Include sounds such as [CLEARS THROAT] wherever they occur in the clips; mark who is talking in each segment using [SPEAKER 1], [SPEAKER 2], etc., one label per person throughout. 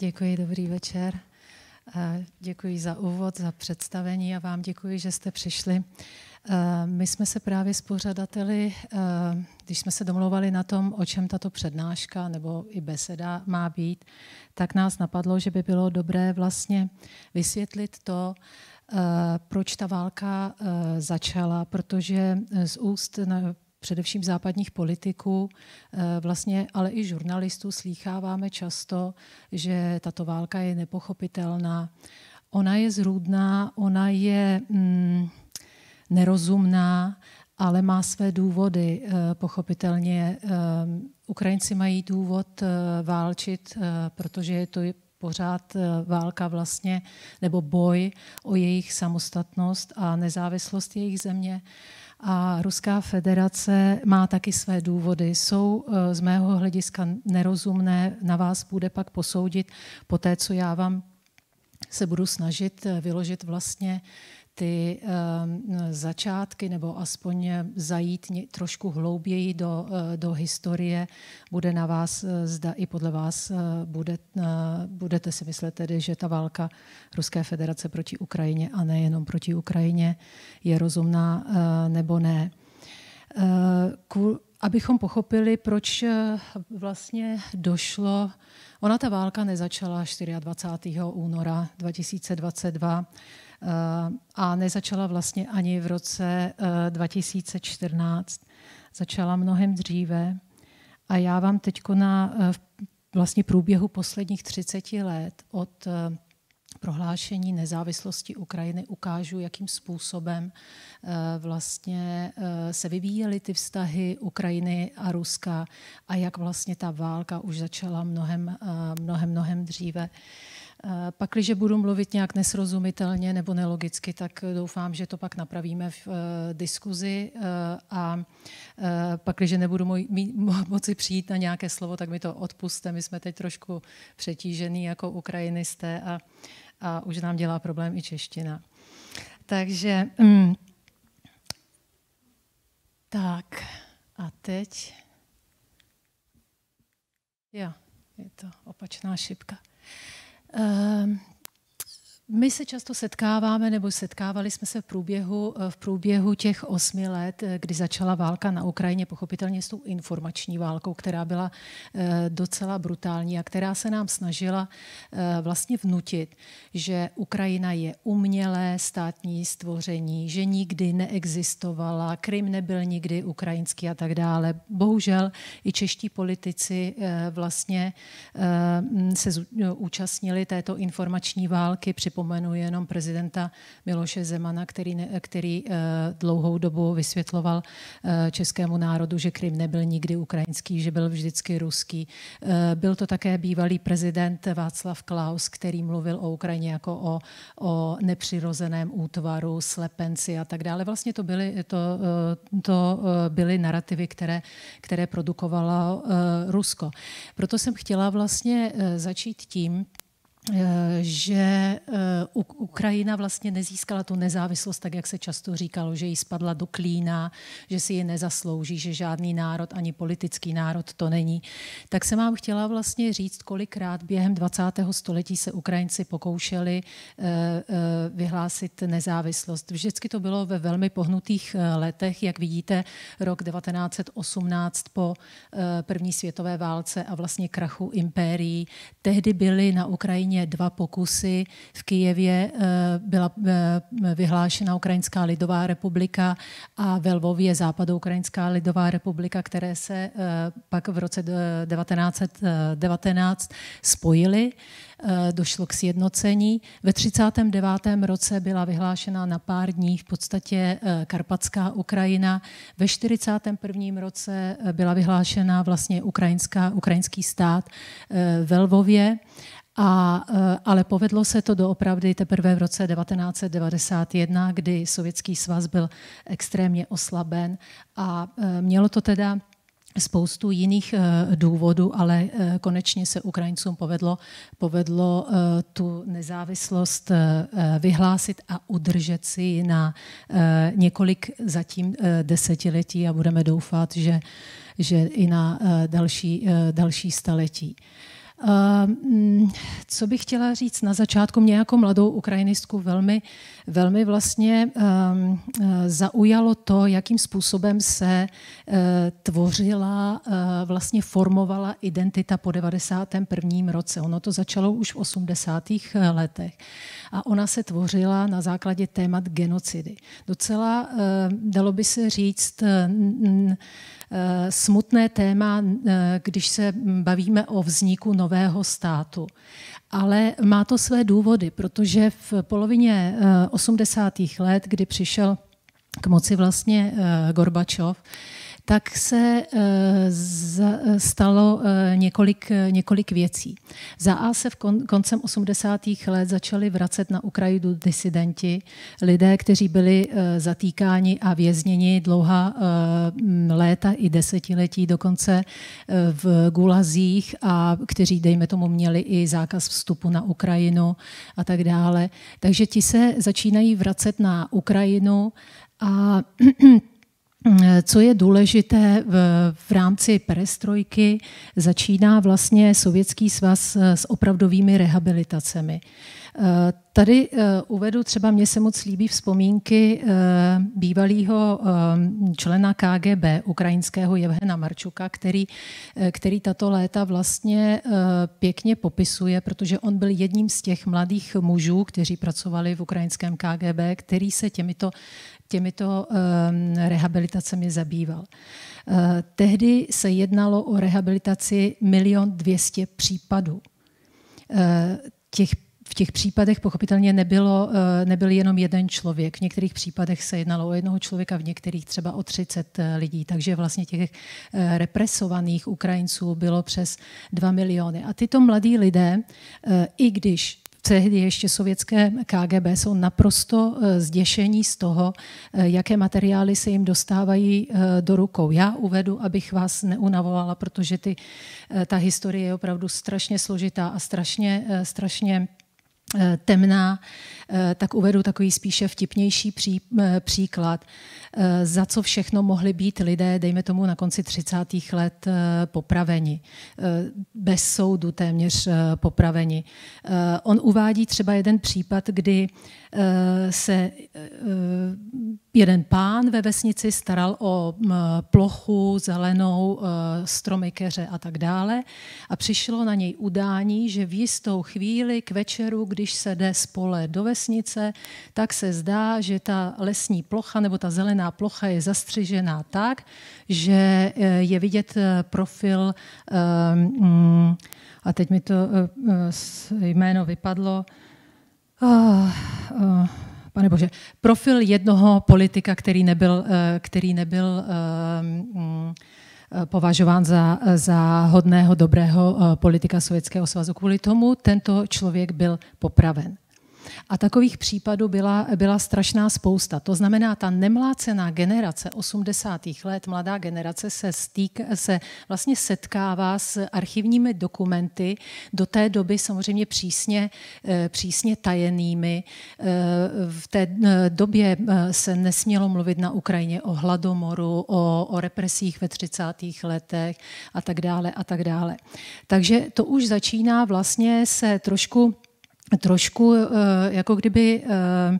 [SPEAKER 1] Děkuji, dobrý večer. Eh, děkuji za úvod, za představení a vám děkuji, že jste přišli. Eh, my jsme se právě s pořadateli, eh, když jsme se domlouvali na tom, o čem tato přednáška nebo i beseda má být, tak nás napadlo, že by bylo dobré vlastně vysvětlit to, proč ta válka začala, protože z úst především západních politiků, eh, vlastně, ale i žurnalistů slýcháváme často, že tato válka je nepochopitelná. Ona je zrůdná, ona je mm, nerozumná, ale má své důvody. Eh, pochopitelně eh, Ukrajinci mají důvod válčit, protože je to pořád válka vlastně, nebo boj o jejich samostatnost a nezávislost jejich země. A Ruská federace má taky své důvody. Jsou eh, z mého hlediska nerozumné, na vás bude pak posoudit po té, co já vám se budu snažit eh, vyložit vlastně ty ehm, začátky nebo aspoň zajít trošku hlouběji do, eh, do historie bude na vás, eh, zda i podle vás eh, bude, budete si myslet tedy, že ta válka Ruské federace proti Ukrajině a nejenom proti Ukrajině je rozumná nebo ne. Abychom pochopili, proč vlastně došlo Ona ta válka nezačala 24. února 2022 Eh, a nezačala vlastně ani v roce 2014. Eh, začala mnohem dříve a já vám teď na eh, vlastně průběhu posledních 30 let od prohlášení nezávislosti Ukrajiny ukážu, jakým způsobem vlastně se vyvíjely ty vztahy Ukrajiny a Ruska a jak vlastně ta válka už začala mnohem, mnohem, mnohem dříve. Eh, pak, když budu mluvit nějak nesrozumitelně nebo nelogicky, tak doufám, že to pak napravíme v eh, diskuzi eh, a pak, když nebudu moci přijít na nějaké slovo, tak mi to odpuste. My jsme teď trošku přetížený jako Ukrajinisté a, a už nám dělá problém i čeština. Takže mm, tak a teď jo, je to opačná šipka. Um, My se často setkáváme, nebo setkávali jsme se v průběhu, eh, v průběhu těch osmi let, eh, kdy začala válka na Ukrajině, pochopitelně s tou informační válkou, která byla eh, docela brutální a která se nám snažila vlastně vnutit, že Ukrajina je umělé státní stvoření, že nikdy neexistovala, Krym nebyl nikdy ukrajinský a tak dále. Bohužel i čeští politici vlastně se účastnili této informační války, při vzpomenu jenom prezidenta Miloše Zemana, který, ne, který eh, dlouhou dobu vysvětloval eh, českému národu, že Krym nebyl nikdy ukrajinský, že byl vždycky ruský. Eh, byl to také bývalý prezident Václav Klaus, který mluvil o Ukrajině jako o, o nepřirozeném útvaru, slepenci a tak dále. Vlastně to byly, to, to byly narrativy, které, které produkovalo Rusko. Proto jsem chtěla vlastně začít tím, Eh, že eh, Ukrajina vlastně nezískala tu nezávislost, tak jak se často říkalo, že jí spadla do klína, že si ji nezaslouží, že žádný národ, ani politický národ to není. Tak jsem vám chtěla vlastně říct, kolikrát během 20. století se Ukrajinci pokoušeli eh, vyhlásit nezávislost. Vždycky to bylo ve velmi pohnutých letech, jak vidíte, rok 1918 po první světové válce a vlastně krachu impérií. Tehdy byly na Ukrajině Ukrajině dva pokusy. V Kijevě eh, byla eh, vyhlášena Ukrajinská lidová republika a ve Lvově Západoukrajinská lidová republika, které se eh, pak v roce 1919 spojily došlo k sjednocení. Ve 39. roce byla vyhlášena na pár dní v podstatě Karpatská Ukrajina. Ve 41. roce byla vyhlášena vlastně ukrajinská, ukrajinský stát ve Lvově a, eh, ale povedlo se to doopravdy teprve v roce 1991, kdy Sovětský svaz byl extrémně oslaben a eh, mělo to teda spoustu jiných eh, důvodů, ale konečně se Ukrajincům povedlo, povedlo tu nezávislost vyhlásit a udržet si ji na několik zatím desetiletí a budeme doufat, že, že i na další, další staletí. Eh, mm, co bych chtěla říct na začátku, mě jako mladou ukrajinistku velmi, velmi vlastně ehm, eh, zaujalo to, jakým způsobem se eh, tvořila, vlastně formovala identita po 91. roce. Ono to začalo už v 80. letech a ona se tvořila na základě témat genocidy. Docela, eh, dalo by se říct, eh, eh, smutné téma, když se bavíme o vzniku nového státu. Ale má to své důvody, protože v polovině 80. let, kdy přišel k moci vlastně Gorbačov, tak se eh, eh, stalo eh, několik, několik věcí. Za A se v kon, koncem 80. let začali vracet na Ukrajinu disidenti, lidé, kteří byli zatýkáni a vězněni dlouhá léta i desetiletí, dokonce v gulazích a kteří, dejme tomu, měli i zákaz vstupu na Ukrajinu a tak dále. Takže ti se začínají vracet na Ukrajinu a [CLEARS THROAT] Mm, eh, co je důležité v, v rámci perestrojky, začíná vlastně Sovětský svaz eh, s opravdovými rehabilitacemi. Eh, tady uvedu třeba, mně se moc líbí vzpomínky bývalého člena KGB, ukrajinského Jevhena Marčuka, který, který tato léta vlastně pěkně popisuje, protože on byl jedním z těch mladých mužů, kteří pracovali v ukrajinském KGB, který se těmito těmito ehm, rehabilitacemi zabýval. Eh, tehdy se jednalo o rehabilitaci milion 200 případů. Eh, těch v těch případech pochopitelně nebylo, eh, nebyl jenom jeden člověk. V některých případech se jednalo o jednoho člověka, v některých třeba o 30 lidí. Takže vlastně těch represovaných Ukrajinců bylo přes 2 miliony. A tyto mladí lidé, i když tehdy ještě sovětské KGB jsou naprosto eh, zděšení z toho, eh, jaké materiály se jim dostávají eh, do rukou. Já uvedu, abych vás neunavovala, protože ty, ta historie je opravdu strašně složitá a strašně, strašně Eh, temná, eh, tak uvedu takový spíše vtipnější pří, eh, příklad, za co všechno mohli být lidé, dejme tomu na konci 30. let, popraveni, bez soudu téměř popraveni. On uvádí třeba jeden případ, kdy Eh, se eh, jeden pán ve vesnici staral o plochu, zelenou, eh, stromy, keře a tak dále. A přišlo na něj udání, že v jistou chvíli k večeru, když se jde z pole do vesnice, tak se zdá, že ta lesní plocha nebo ta zelená plocha je zastřižená tak, že je vidět profil, mm, a teď mi to jméno vypadlo, Uh, uh, pane bože, profil jednoho politika, který nebyl, uh, který nebyl um, považován za, za hodného, dobrého politika Sovětského svazu. Kvůli tomu tento člověk byl popraven. A takových případů byla, byla strašná spousta. To znamená, ta nemlácená generace 80. let, mladá generace se, stýk, se vlastně setkává s archivními dokumenty do té doby samozřejmě přísně, eh, přísně tajenými. Eh, v té eh, době se nesmělo mluvit na Ukrajině o hladomoru, o, o represích ve 30. letech a tak dále a tak dále. Takže to už začíná vlastně se trošku trošku eh, jako kdyby eh,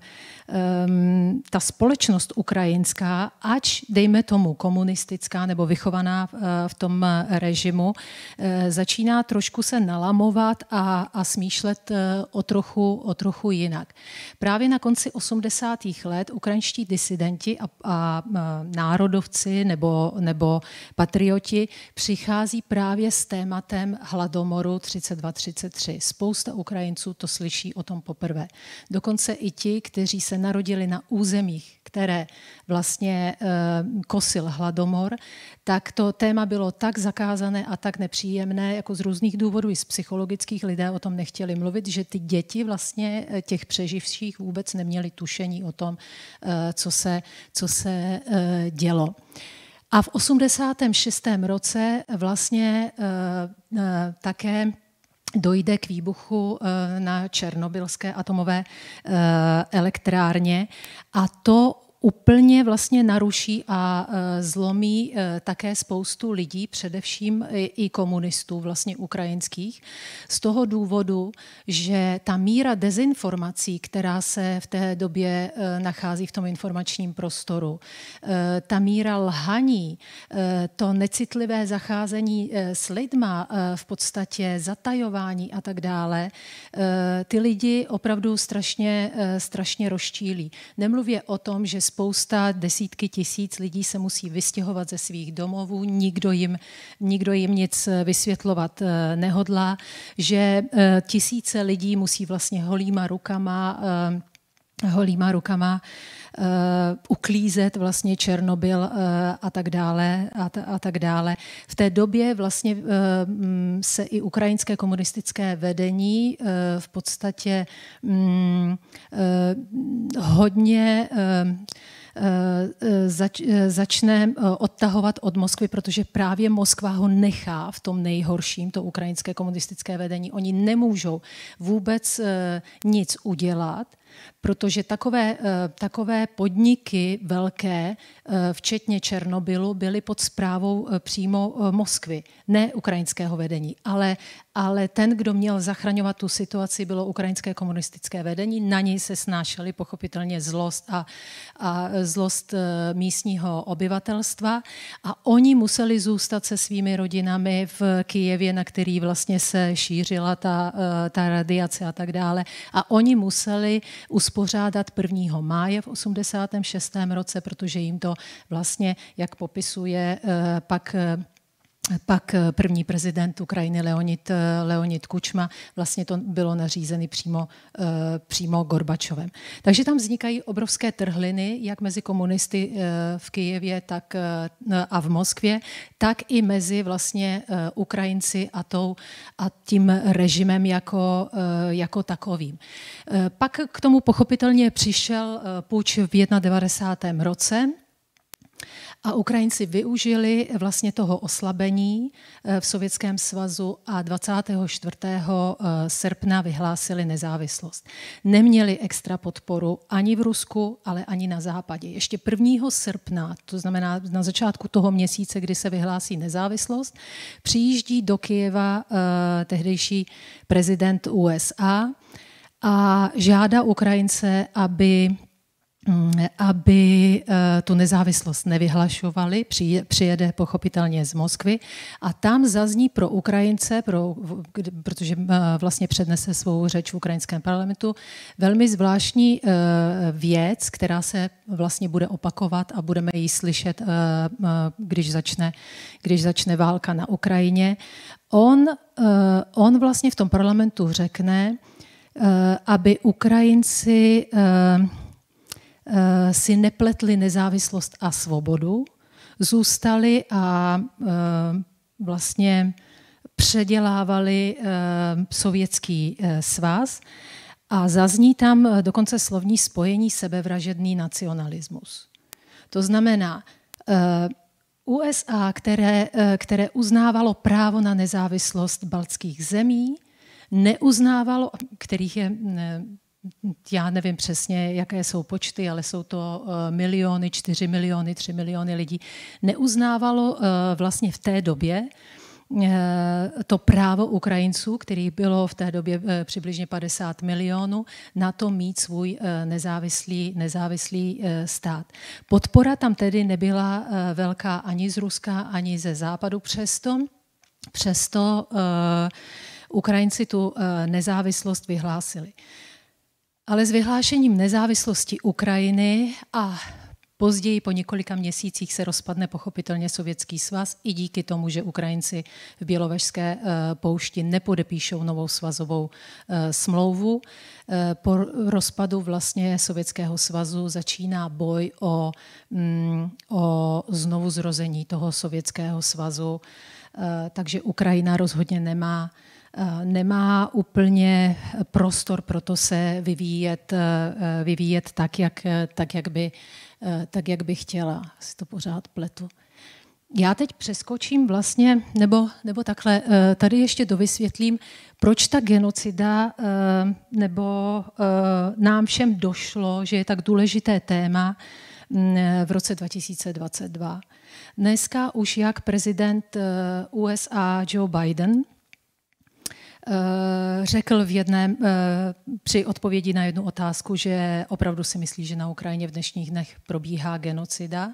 [SPEAKER 1] um, ta společnost ukrajinská, ač dejme tomu komunistická nebo vychovaná uh, v tom eh, režimu, uh, začíná trošku se nalamovat a, a smýšlet uh, o, trochu, o trochu jinak. Právě na konci 80. let ukrajinští disidenti a, a národovci nebo, nebo patrioti přichází právě s tématem hladomoru 32-33. Spousta Ukrajinců to slyší o tom poprvé. Dokonce i ti, kteří se narodili na územích, které vlastně eh, kosil hladomor, tak to téma bylo tak zakázané a tak nepříjemné, jako z různých důvodů i z psychologických lidé o tom nechtěli mluvit, že ty děti vlastně eh, těch přeživších vůbec neměly tušení o tom, eh, co se, co se dělo. A v 86. roce vlastně také dojde k výbuchu eh, na černobylské atomové eh, elektrárně a to úplně vlastně naruší a e, zlomí e, také spoustu lidí, především i komunistů vlastně ukrajinských, z toho důvodu, že ta míra dezinformací, která se v té době e, nachází v tom informačním prostoru, ta míra lhaní, to necitlivé zacházení s lidma, v podstatě zatajování a tak dále, ty lidi opravdu strašně, strašně rozčílí. Nemluvě o tom, že spousta, desítky tisíc lidí se musí vystěhovat ze svých domovů, nikdo jim, nikdo jim nic eh, vysvětlovat eh, nehodlá, že eh, tisíce lidí musí vlastně holýma rukama holýma rukama Eh, uklízet vlastně Černobyl eh, a tak dále. A, t- a tak dále. V té době vlastně eh, mm, se i ukrajinské komunistické vedení v podstatě mm, hodně zač, začne odtahovat od Moskvy, protože právě Moskva ho nechá v tom nejhorším, to ukrajinské komunistické vedení. Oni nemůžou vůbec nic udělat, protože takové, eh, takové podniky velké, eh, včetně Černobylu, byly pod zprávou eh, přímo Moskvy, ne ukrajinského vedení, ale, ale ten, kdo měl zachraňovat tu situaci, bylo ukrajinské komunistické vedení. Na něj se snášely pochopitelně zlost a, a zlost místního obyvatelstva a oni museli zůstat se svými rodinami v Kijevě, na který vlastně se šířila ta, ta radiace a tak dále. A oni museli uspořádat 1. máje v 86. roce, protože jim to vlastně, jak popisuje eh, pak eh, pak eh, první prezident Ukrajiny Leonid, eh, Leonid Kučma, vlastně to bylo nařízeno přímo, eh, přímo Gorbačovem. Takže tam vznikají obrovské trhliny, jak mezi komunisty v Kijevě tak a v Moskvě, tak i mezi vlastně Ukrajinci a, tou, a tím režimem jako, jako takovým. Pak k tomu pochopitelně přišel půjč v 91. roce, a Ukrajinci využili vlastně toho oslabení eh, v Sovětském svazu a 24. Eh, srpna vyhlásili nezávislost. Neměli extra podporu ani v Rusku, ale ani na západě. Ještě 1. srpna, to znamená na začátku toho měsíce, kdy se vyhlásí nezávislost, přijíždí do Kyjeva eh, tehdejší prezident USA a žádá Ukrajince, aby Mm, aby eh, tu nezávislost nevyhlašovali, přijede pochopitelně z Moskvy a tam zazní pro Ukrajince, pro, protože eh, vlastně přednese svou řeč v ukrajinském parlamentu, velmi zvláštní eh, věc, která se vlastně bude opakovat a budeme ji slyšet, když začne, když začne válka na Ukrajině. On, on vlastně v tom parlamentu řekne, aby Ukrajinci Eh, si nepletli nezávislost a svobodu, zůstali a eh, vlastně předělávali eh, sovětský svaz a zazní tam dokonce slovní spojení sebevražedný nacionalismus. To znamená, USA, které, které uznávalo právo na nezávislost baltských zemí, neuznávalo, kterých je já nevím přesně, jaké jsou počty, ale jsou to eh, miliony, čtyři miliony, tři miliony lidí, neuznávalo eh, vlastně v té době eh, to právo Ukrajinců, který bylo v té době přibližně 50 milionů, na to mít svůj nezávislý, nezávislý stát. Podpora tam tedy nebyla velká ani z Ruska, ani ze Západu, přesto, přesto Ukrajinci tu nezávislost vyhlásili. Ale s vyhlášením nezávislosti Ukrajiny a Později po několika měsících se rozpadne pochopitelně Sovětský svaz i díky tomu, že Ukrajinci v Bělovežské eh, poušti nepodepíšou novou svazovou eh, smlouvu. Eh, po rozpadu vlastně Sovětského svazu začíná boj o, mm, o znovu zrození toho Sovětského svazu, takže Ukrajina rozhodně nemá nemá úplně prostor pro to se vyvíjet, eh, vyvíjet tak, jak, tak, jak by, eh, tak, jak by chtěla. Si to pořád pletu. Já teď přeskočím vlastně, nebo, nebo takhle, eh, tady ještě dovysvětlím, proč ta genocida nebo nám všem došlo, že je tak důležité téma mm, v roce 2022. Dneska už jak prezident USA Joe Biden – Eh, řekl v jedné, eh, při odpovědi na jednu otázku, že opravdu si myslí, že na Ukrajině v dnešních dnech probíhá genocida,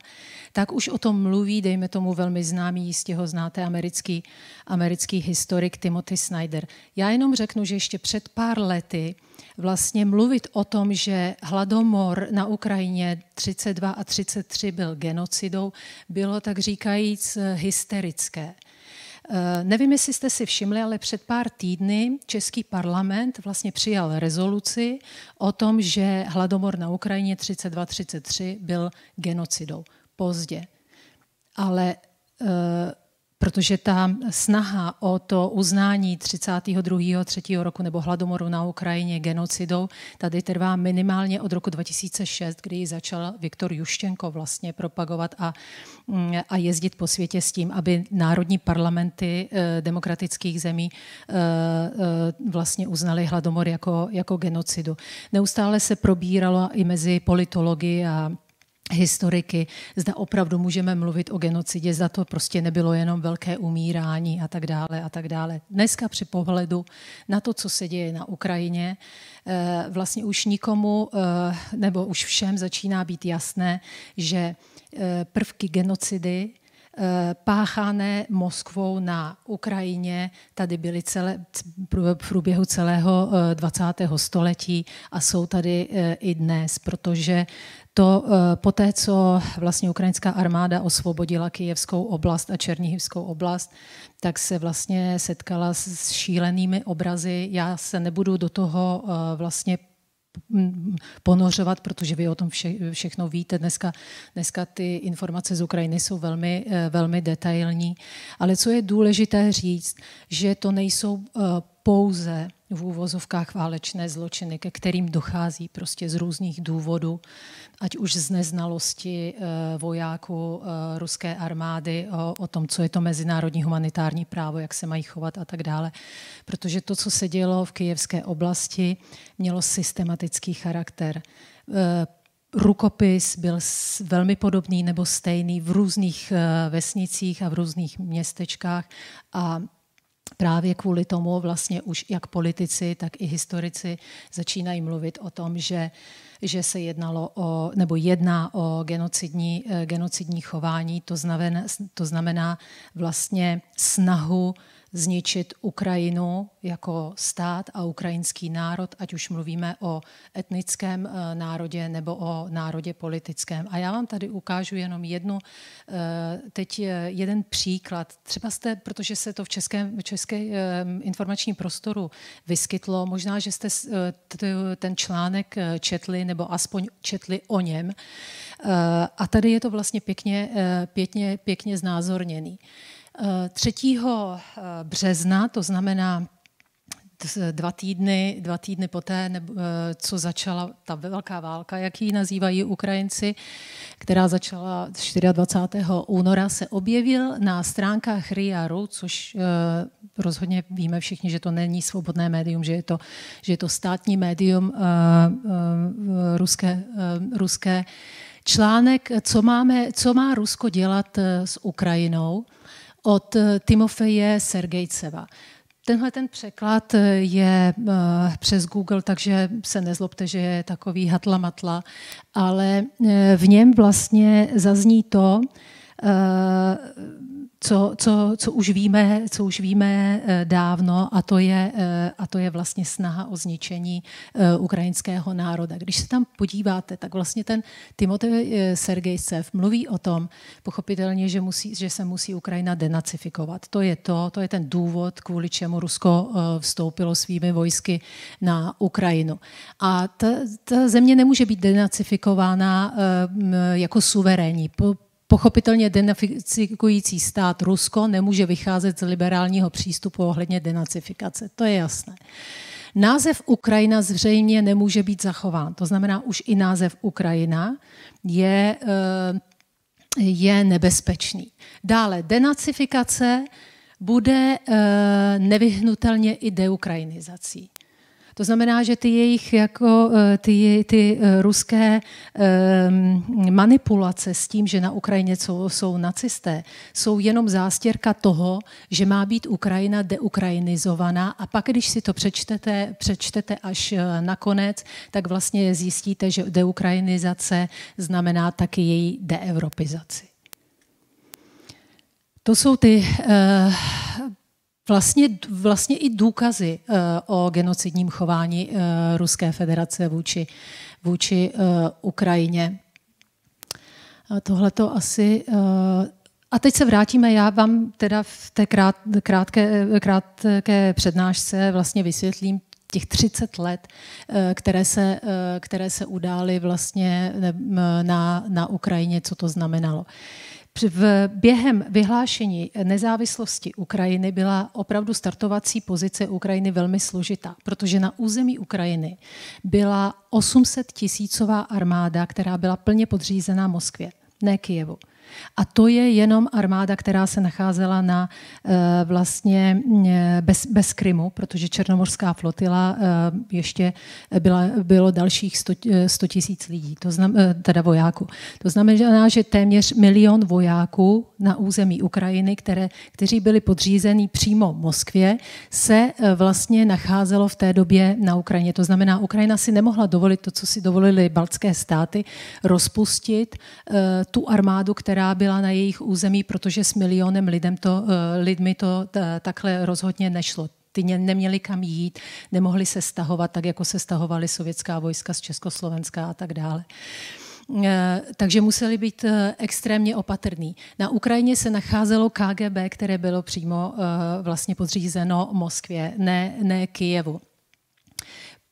[SPEAKER 1] tak už o tom mluví, dejme tomu velmi známý, jistě ho znáte, americký, americký historik Timothy Snyder. Já jenom řeknu, že ještě před pár lety vlastně mluvit o tom, že hladomor na Ukrajině 32 a 33 byl genocidou, bylo tak říkajíc eh, hysterické. Eh, nevím, jestli jste si všimli, ale před pár týdny Český parlament vlastně přijal rezoluci o tom, že hladomor na Ukrajině 32-33 byl genocidou. Pozdě. Ale eh, protože ta snaha o to uznání 32. 3. roku nebo hladomoru na Ukrajině genocidou tady trvá minimálně od roku 2006, kdy ji začal Viktor Juštěnko vlastně propagovat a, mm, a jezdit po světě s tím, aby národní parlamenty eh, demokratických zemí eh, eh, vlastně uznali hladomor jako, jako genocidu. Neustále se probíralo i mezi politology a historiky, zda opravdu můžeme mluvit o genocidě, zda to prostě nebylo jenom velké umírání a tak dále a tak dále. Dneska při pohledu na to, co se děje na Ukrajině, eh, vlastně už nikomu eh, nebo už všem začíná být jasné, že eh, prvky genocidy Eh, páchané Moskvou na Ukrajině, tady byly celé, v průběhu celého 20. Eh, století a jsou tady eh, i dnes, protože to po té, co vlastně ukrajinská armáda osvobodila Kijevskou oblast a Černihivskou oblast, tak se vlastně setkala s šílenými obrazy. Já se nebudu do toho vlastně ponořovat, protože vy o tom vše, všechno víte. Dneska, dneska ty informace z Ukrajiny jsou velmi, eh, velmi detailní. Ale co je důležité říct, že to nejsou eh, pouze v úvozovkách válečné zločiny, ke kterým dochází prostě z různých důvodů, ať už z neznalosti eh, vojáků eh, ruské armády o, o tom, co je to mezinárodní humanitární právo, jak se mají chovat a tak dále. Protože to, co se dělo v kijevské oblasti, mělo systematický charakter eh, rukopis byl velmi podobný nebo stejný v různých vesnicích a v různých městečkách a Právě kvůli tomu vlastně už jak politici, tak i historici začínají mluvit o tom, že, že se jednalo o, nebo jedná o genocidní, eh, genocidní chování, to znamená, to znamená vlastně snahu zničit Ukrajinu jako stát a ukrajinský národ, ať už mluvíme o etnickém eh, národě nebo o národě politickém. A já vám tady ukážu jenom jednu, eh, teď jeden příklad. Třeba jste, protože se to v českém, českém eh, informačním prostoru vyskytlo, možná, že jste ten článek četli nebo aspoň četli o něm. A tady je to vlastně pěkně, pěkně, pěkně znázorněný. 3. Eh, března, to znamená dva týdny, dva týdny poté, eh, co začala ta velká válka, jak ji nazývají Ukrajinci, která začala 24. února, se objevil na stránkách RIARu, což eh, rozhodně víme všichni, že to není svobodné médium, že je to, že je to státní médium ruské, ruské článek, co, máme, co má Rusko dělat s Ukrajinou od eh, Timofeje Sergejceva. Tenhle ten překlad eh, je eh, přes Google, takže se nezlobte, že je takový hatlamatla, ale v něm vlastně zazní to, co, co, co, už víme, co už víme eh, dávno, a to, je, eh, a to je vlastně snaha o zničení eh, ukrajinského národa. Když se tam podíváte, tak vlastně ten Timotej Sergejcev mluví o tom, pochopitelně, že, musí, že se musí Ukrajina denacifikovat. To je to, to je ten důvod, kvůli čemu Rusko vstoupilo svými vojsky na Ukrajinu. A ta, ta země nemůže být denacifikována jako suverénní. Pochopitelně denacifikující stát Rusko nemůže vycházet z liberálního přístupu ohledně denacifikace, to je jasné. Název Ukrajina zřejmě nemůže být zachován, to znamená, už i název Ukrajina je, eh, je nebezpečný. Dále, denacifikace bude eh, nevyhnutelně i deukrajinizací. To znamená, že ty jejich jako eh, ty, ty eh, ruské eh, manipulace s tím, že na Ukrajině jsou, jsou nacisté, jsou jenom zástěrka toho, že má být Ukrajina deukrajinizovaná a pak, když si to přečtete, přečtete až nakonec, tak vlastně zjistíte, že deukrajinizace znamená taky její deevropizaci. To jsou ty uh, vlastně, vlastně i důkazy eh, o genocidním chování eh, Ruské federace vůči, vůči eh, Ukrajině. Tohle to asi. A teď se vrátíme, já vám teda v té krát, krátké, krátké přednášce vlastně vysvětlím těch 30 let, které se, které se udály vlastně na, na Ukrajině, co to znamenalo. Uh, v, během vyhlášení nezávislosti Ukrajiny byla opravdu startovací pozice Ukrajiny velmi složitá, protože na území Ukrajiny byla 800 tisícová armáda, která byla plně podřízená Moskvě, ne Kijevu. A to je jenom armáda, která se nacházela na eh, vlastně eh, bez, bez Krymu, protože Černomorská flotila eh, ještě byla, bylo dalších 100 tisíc lidí, to znam, teda vojáků. To znamená, že téměř milion vojáků na území Ukrajiny, které, kteří byli podřízeni přímo Moskvě, se vlastně nacházelo v té době na Ukrajině. To znamená, Ukrajina si nemohla dovolit to, co si dovolili baltské státy, rozpustit tu armádu, která byla na jejich území, protože s milionem lidem to, eh, lidmi to takhle rozhodně nešlo ty neměli kam jít, nemohli se stahovat tak, jako se stahovaly sovětská vojska z Československa a tak dále. Eh, takže museli být eh, extrémně opatrní. Na Ukrajině se nacházelo KGB, které bylo přímo vlastně podřízeno Moskvě, ne, ne Kijevu.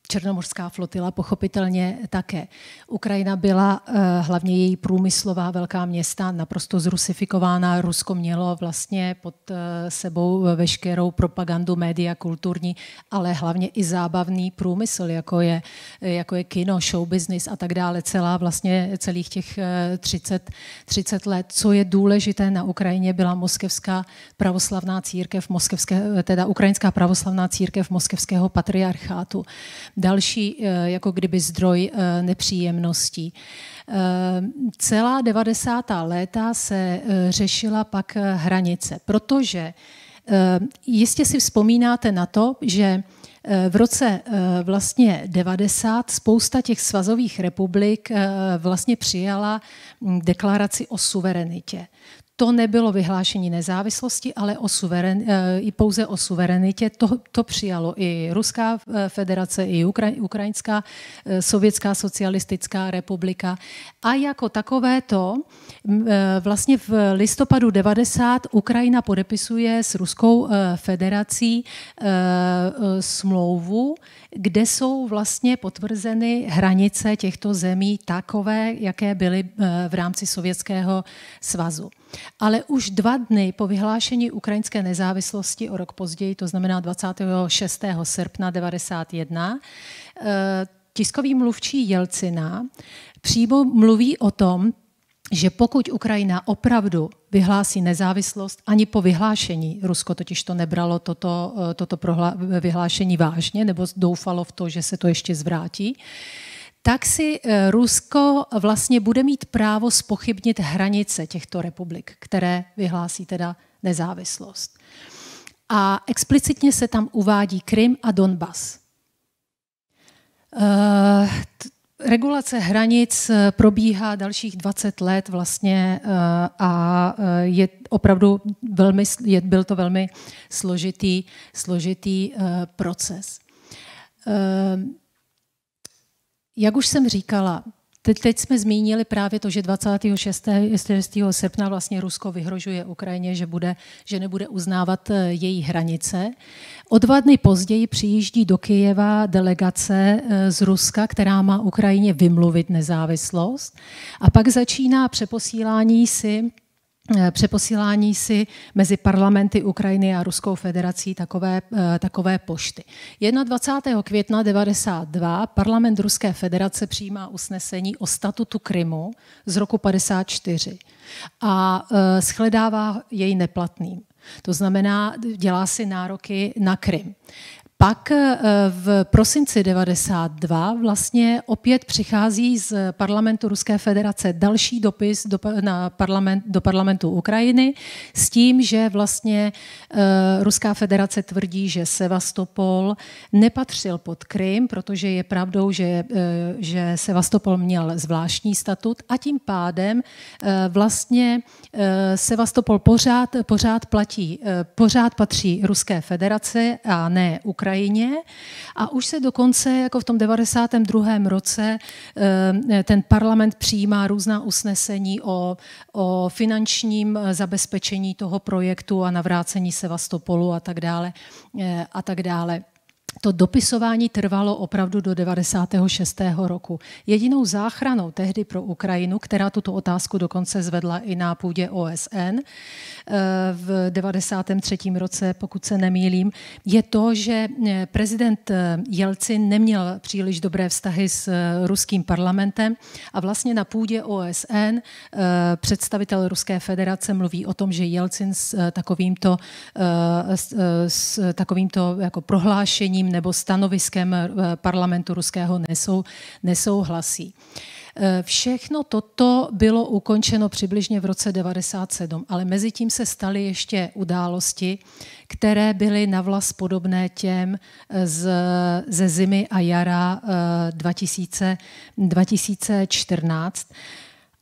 [SPEAKER 1] Černomorská flotila pochopitelně také. Ukrajina byla, eh, hlavně její průmyslová velká města, naprosto zrusifikována. Rusko mělo vlastně pod eh, sebou veškerou propagandu média kulturní, ale hlavně i zábavný průmysl, jako je, jako je kino, show business a tak dále, celá vlastně celých těch 30, eh, 30 let. Co je důležité na Ukrajině, byla moskevská pravoslavná církev, moskevské, teda ukrajinská pravoslavná církev moskevského patriarchátu další eh, jako kdyby zdroj eh, nepříjemností. Eh, celá 90. léta se řešila pak hranice, protože jistě si vzpomínáte na to, že v roce vlastně 90 spousta těch svazových republik vlastně přijala hm, deklaraci o suverenitě to nebylo vyhlášení nezávislosti, ale o suveren, eh, i pouze o suverenitě. To, to přijalo i Ruská eh, federace, i Ukrajinská eh, sovětská socialistická republika. A jako takové to vlastně v listopadu 90 Ukrajina podepisuje s Ruskou federací smlouvu, kde jsou vlastně potvrzeny hranice těchto zemí takové, jaké byly v rámci Sovětského svazu ale už dva dny po vyhlášení ukrajinské nezávislosti o rok později, to znamená 26. srpna 1991, eh, tiskový mluvčí Jelcina přímo mluví o tom, že pokud Ukrajina opravdu vyhlásí nezávislost, ani po vyhlášení, Rusko totiž to nebralo toto, eh, toto prohla, vyhlášení vážně, nebo doufalo v to, že se to ještě zvrátí, tak si eh, Rusko vlastně bude mít právo spochybnit hranice těchto republik, které vyhlásí teda nezávislost. A explicitně se tam uvádí Krym a Donbas. Eh, regulace hranic eh, probíhá dalších 20 let vlastně a je opravdu velmi, je, byl to velmi složitý, složitý proces. Jak už jsem říkala, Teď, jsme zmínili právě to, že 26. 6. srpna vlastně Rusko vyhrožuje Ukrajině, že, bude, že nebude uznávat eh, její hranice. O dva dny později přijíždí do Kyjeva delegace eh, z Ruska, která má Ukrajině vymluvit nezávislost. A pak začíná přeposílání si Eh, přeposílání si mezi parlamenty Ukrajiny a Ruskou federací takové, eh, takové pošty. 21. května 1992 parlament Ruské federace přijímá usnesení o statutu Krymu z roku 54 a eh, shledává jej neplatným. To znamená, dělá si nároky na Krym. Pak eh, v prosinci 92 vlastně opět přichází z parlamentu Ruské federace další dopis do, na parlament, do parlamentu Ukrajiny s tím, že vlastně eh, Ruská federace tvrdí, že Sevastopol nepatřil pod Krym, protože je pravdou, že, eh, že Sevastopol měl zvláštní statut a tím pádem vlastně Sevastopol pořád, pořád platí, pořád patří Ruské federace a ne Ukrajině Ukrajině a už se dokonce jako v tom 92. roce eh, ten parlament přijímá různá usnesení o, o finančním eh, zabezpečení toho projektu a navrácení Sevastopolu a tak dále. Eh, a tak dále to dopisování trvalo opravdu do 96. roku. Jedinou záchranou tehdy pro Ukrajinu, která tuto otázku dokonce zvedla i na půdě OSN eh, v 93. roce, pokud se nemýlím, je to, že eh, prezident eh, Jelcin neměl příliš dobré vztahy s ruským parlamentem a vlastně na půdě OSN představitel Ruské federace mluví o tom, že Jelcin s takovýmto, s, s takovýmto jako prohlášením vyjádřením nebo stanoviskem eh, parlamentu ruského nesou, nesouhlasí. Eh, všechno toto bylo ukončeno přibližně v roce 97, ale mezi tím se staly ještě události, které byly navlas podobné těm eh, z, ze zimy a jara 2000, 2014.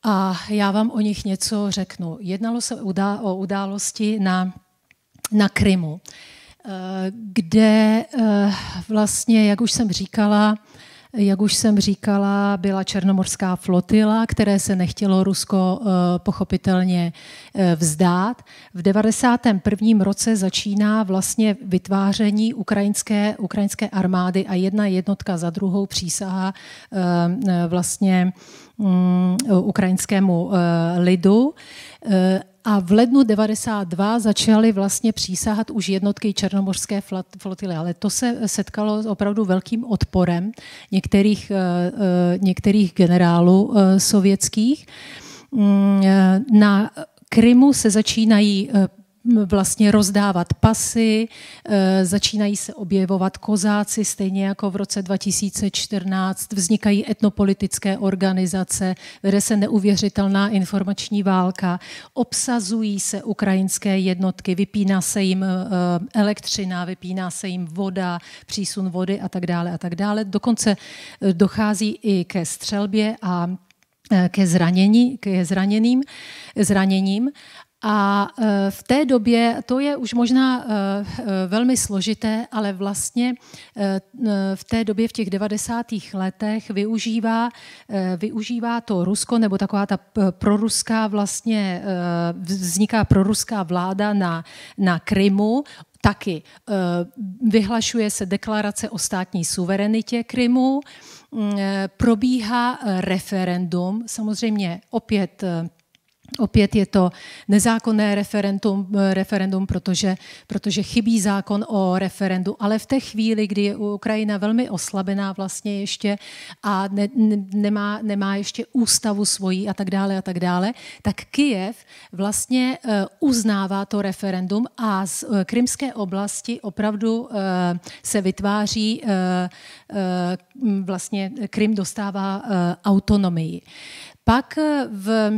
[SPEAKER 1] A já vám o nich něco řeknu. Jednalo se o události na, na Krymu. Eh, kde eh, vlastně, jak už jsem říkala, jak už jsem říkala, byla černomorská flotila, které se nechtělo Rusko eh, pochopitelně vzdát. V 91. roce začíná vlastně vytváření ukrajinské, ukrajinské armády a jedna jednotka za druhou přísaha vlastně Mm, ukrajinskému eh, lidu. Eh, a v lednu 92 začaly vlastně přísahat už jednotky černomorské flotily, ale to se setkalo s opravdu velkým odporem některých, eh, některých generálů sovětských. Mm, na Krymu se začínají vlastně rozdávat pasy, e, začínají se objevovat kozáci, stejně jako v roce 2014, vznikají etnopolitické organizace, vede se neuvěřitelná informační válka, obsazují se ukrajinské jednotky, vypíná se jim e, elektřina, vypíná se jim voda, přísun vody a tak dále a tak dále. Dokonce e, dochází i ke střelbě a ke, zranění, ke zraněným, zraněním a e, v té době, to je už možná e, e, velmi složité, ale vlastně v té době, v těch 90. letech, využívá, využívá to Rusko, nebo taková ta proruská vlastně, vzniká proruská vláda na, na Krymu, taky vyhlašuje se deklarace o státní suverenitě Krymu, probíhá referendum, samozřejmě opět Opět je to nezákonné referendum, referendum protože, protože chybí zákon o referendu, ale v té chvíli, kdy je Ukrajina velmi oslabená vlastně ještě a ne, ne, nemá, nemá ještě ústavu svojí a tak dále a tak dále, tak Kijev vlastně eh, uznává to referendum a z eh, krymské oblasti opravdu eh, se vytváří, vlastně Krym dostává autonomii. Pak v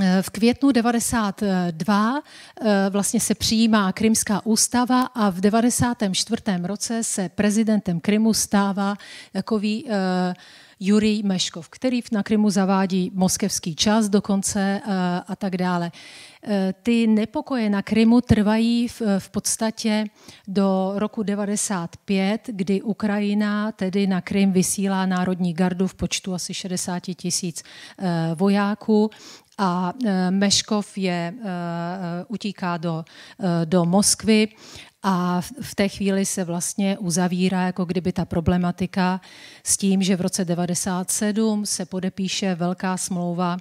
[SPEAKER 1] Eh, v květnu 92 eh, vlastně se přijímá Krymská ústava a v 94. roce se prezidentem Krymu stává takový eh, Jurij Meškov, který na Krymu zavádí moskevský čas dokonce a tak dále. Ty nepokoje na Krymu trvají v, v podstatě do roku 95, kdy Ukrajina tedy na Krym vysílá Národní gardu v počtu asi 60 tisíc vojáků a e, Meškov je, e, e, utíká do, do Moskvy a v té chvíli se vlastně uzavírá jako kdyby ta problematika s tím, že v roce 97 se podepíše velká smlouva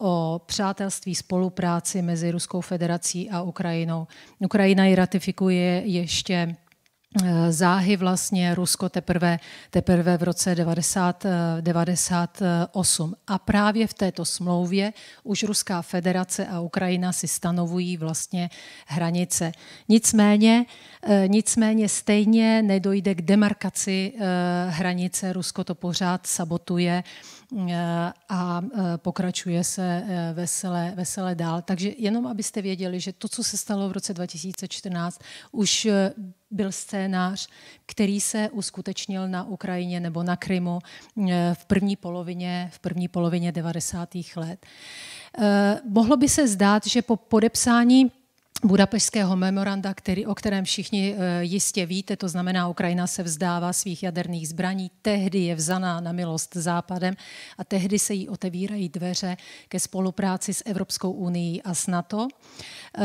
[SPEAKER 1] o přátelství spolupráci mezi Ruskou federací a Ukrajinou. Ukrajina ji ratifikuje ještě Eh, záhy vlastně Rusko teprve, teprve v roce 90, 98. Eh, a právě v této smlouvě už Ruská federace a Ukrajina si stanovují vlastně hranice. Nicméně, eh, nicméně stejně nedojde k demarkaci hranice. Rusko to pořád sabotuje Eh, a eh, pokračuje se veselé, eh, veselé dál. Takže jenom abyste věděli, že to, co se stalo v roce 2014, už byl scénář, který se uskutečnil na Ukrajině nebo na Krymu v první polovině, v první polovině 90. let. Mohlo by se zdát, že po podepsání Budapešského memoranda, který, o kterém všichni eh, jistě víte, to znamená, Ukrajina se vzdává svých jaderných zbraní, tehdy je vzaná na milost západem a tehdy se jí otevírají dveře ke spolupráci s Evropskou unii a s NATO. Eh,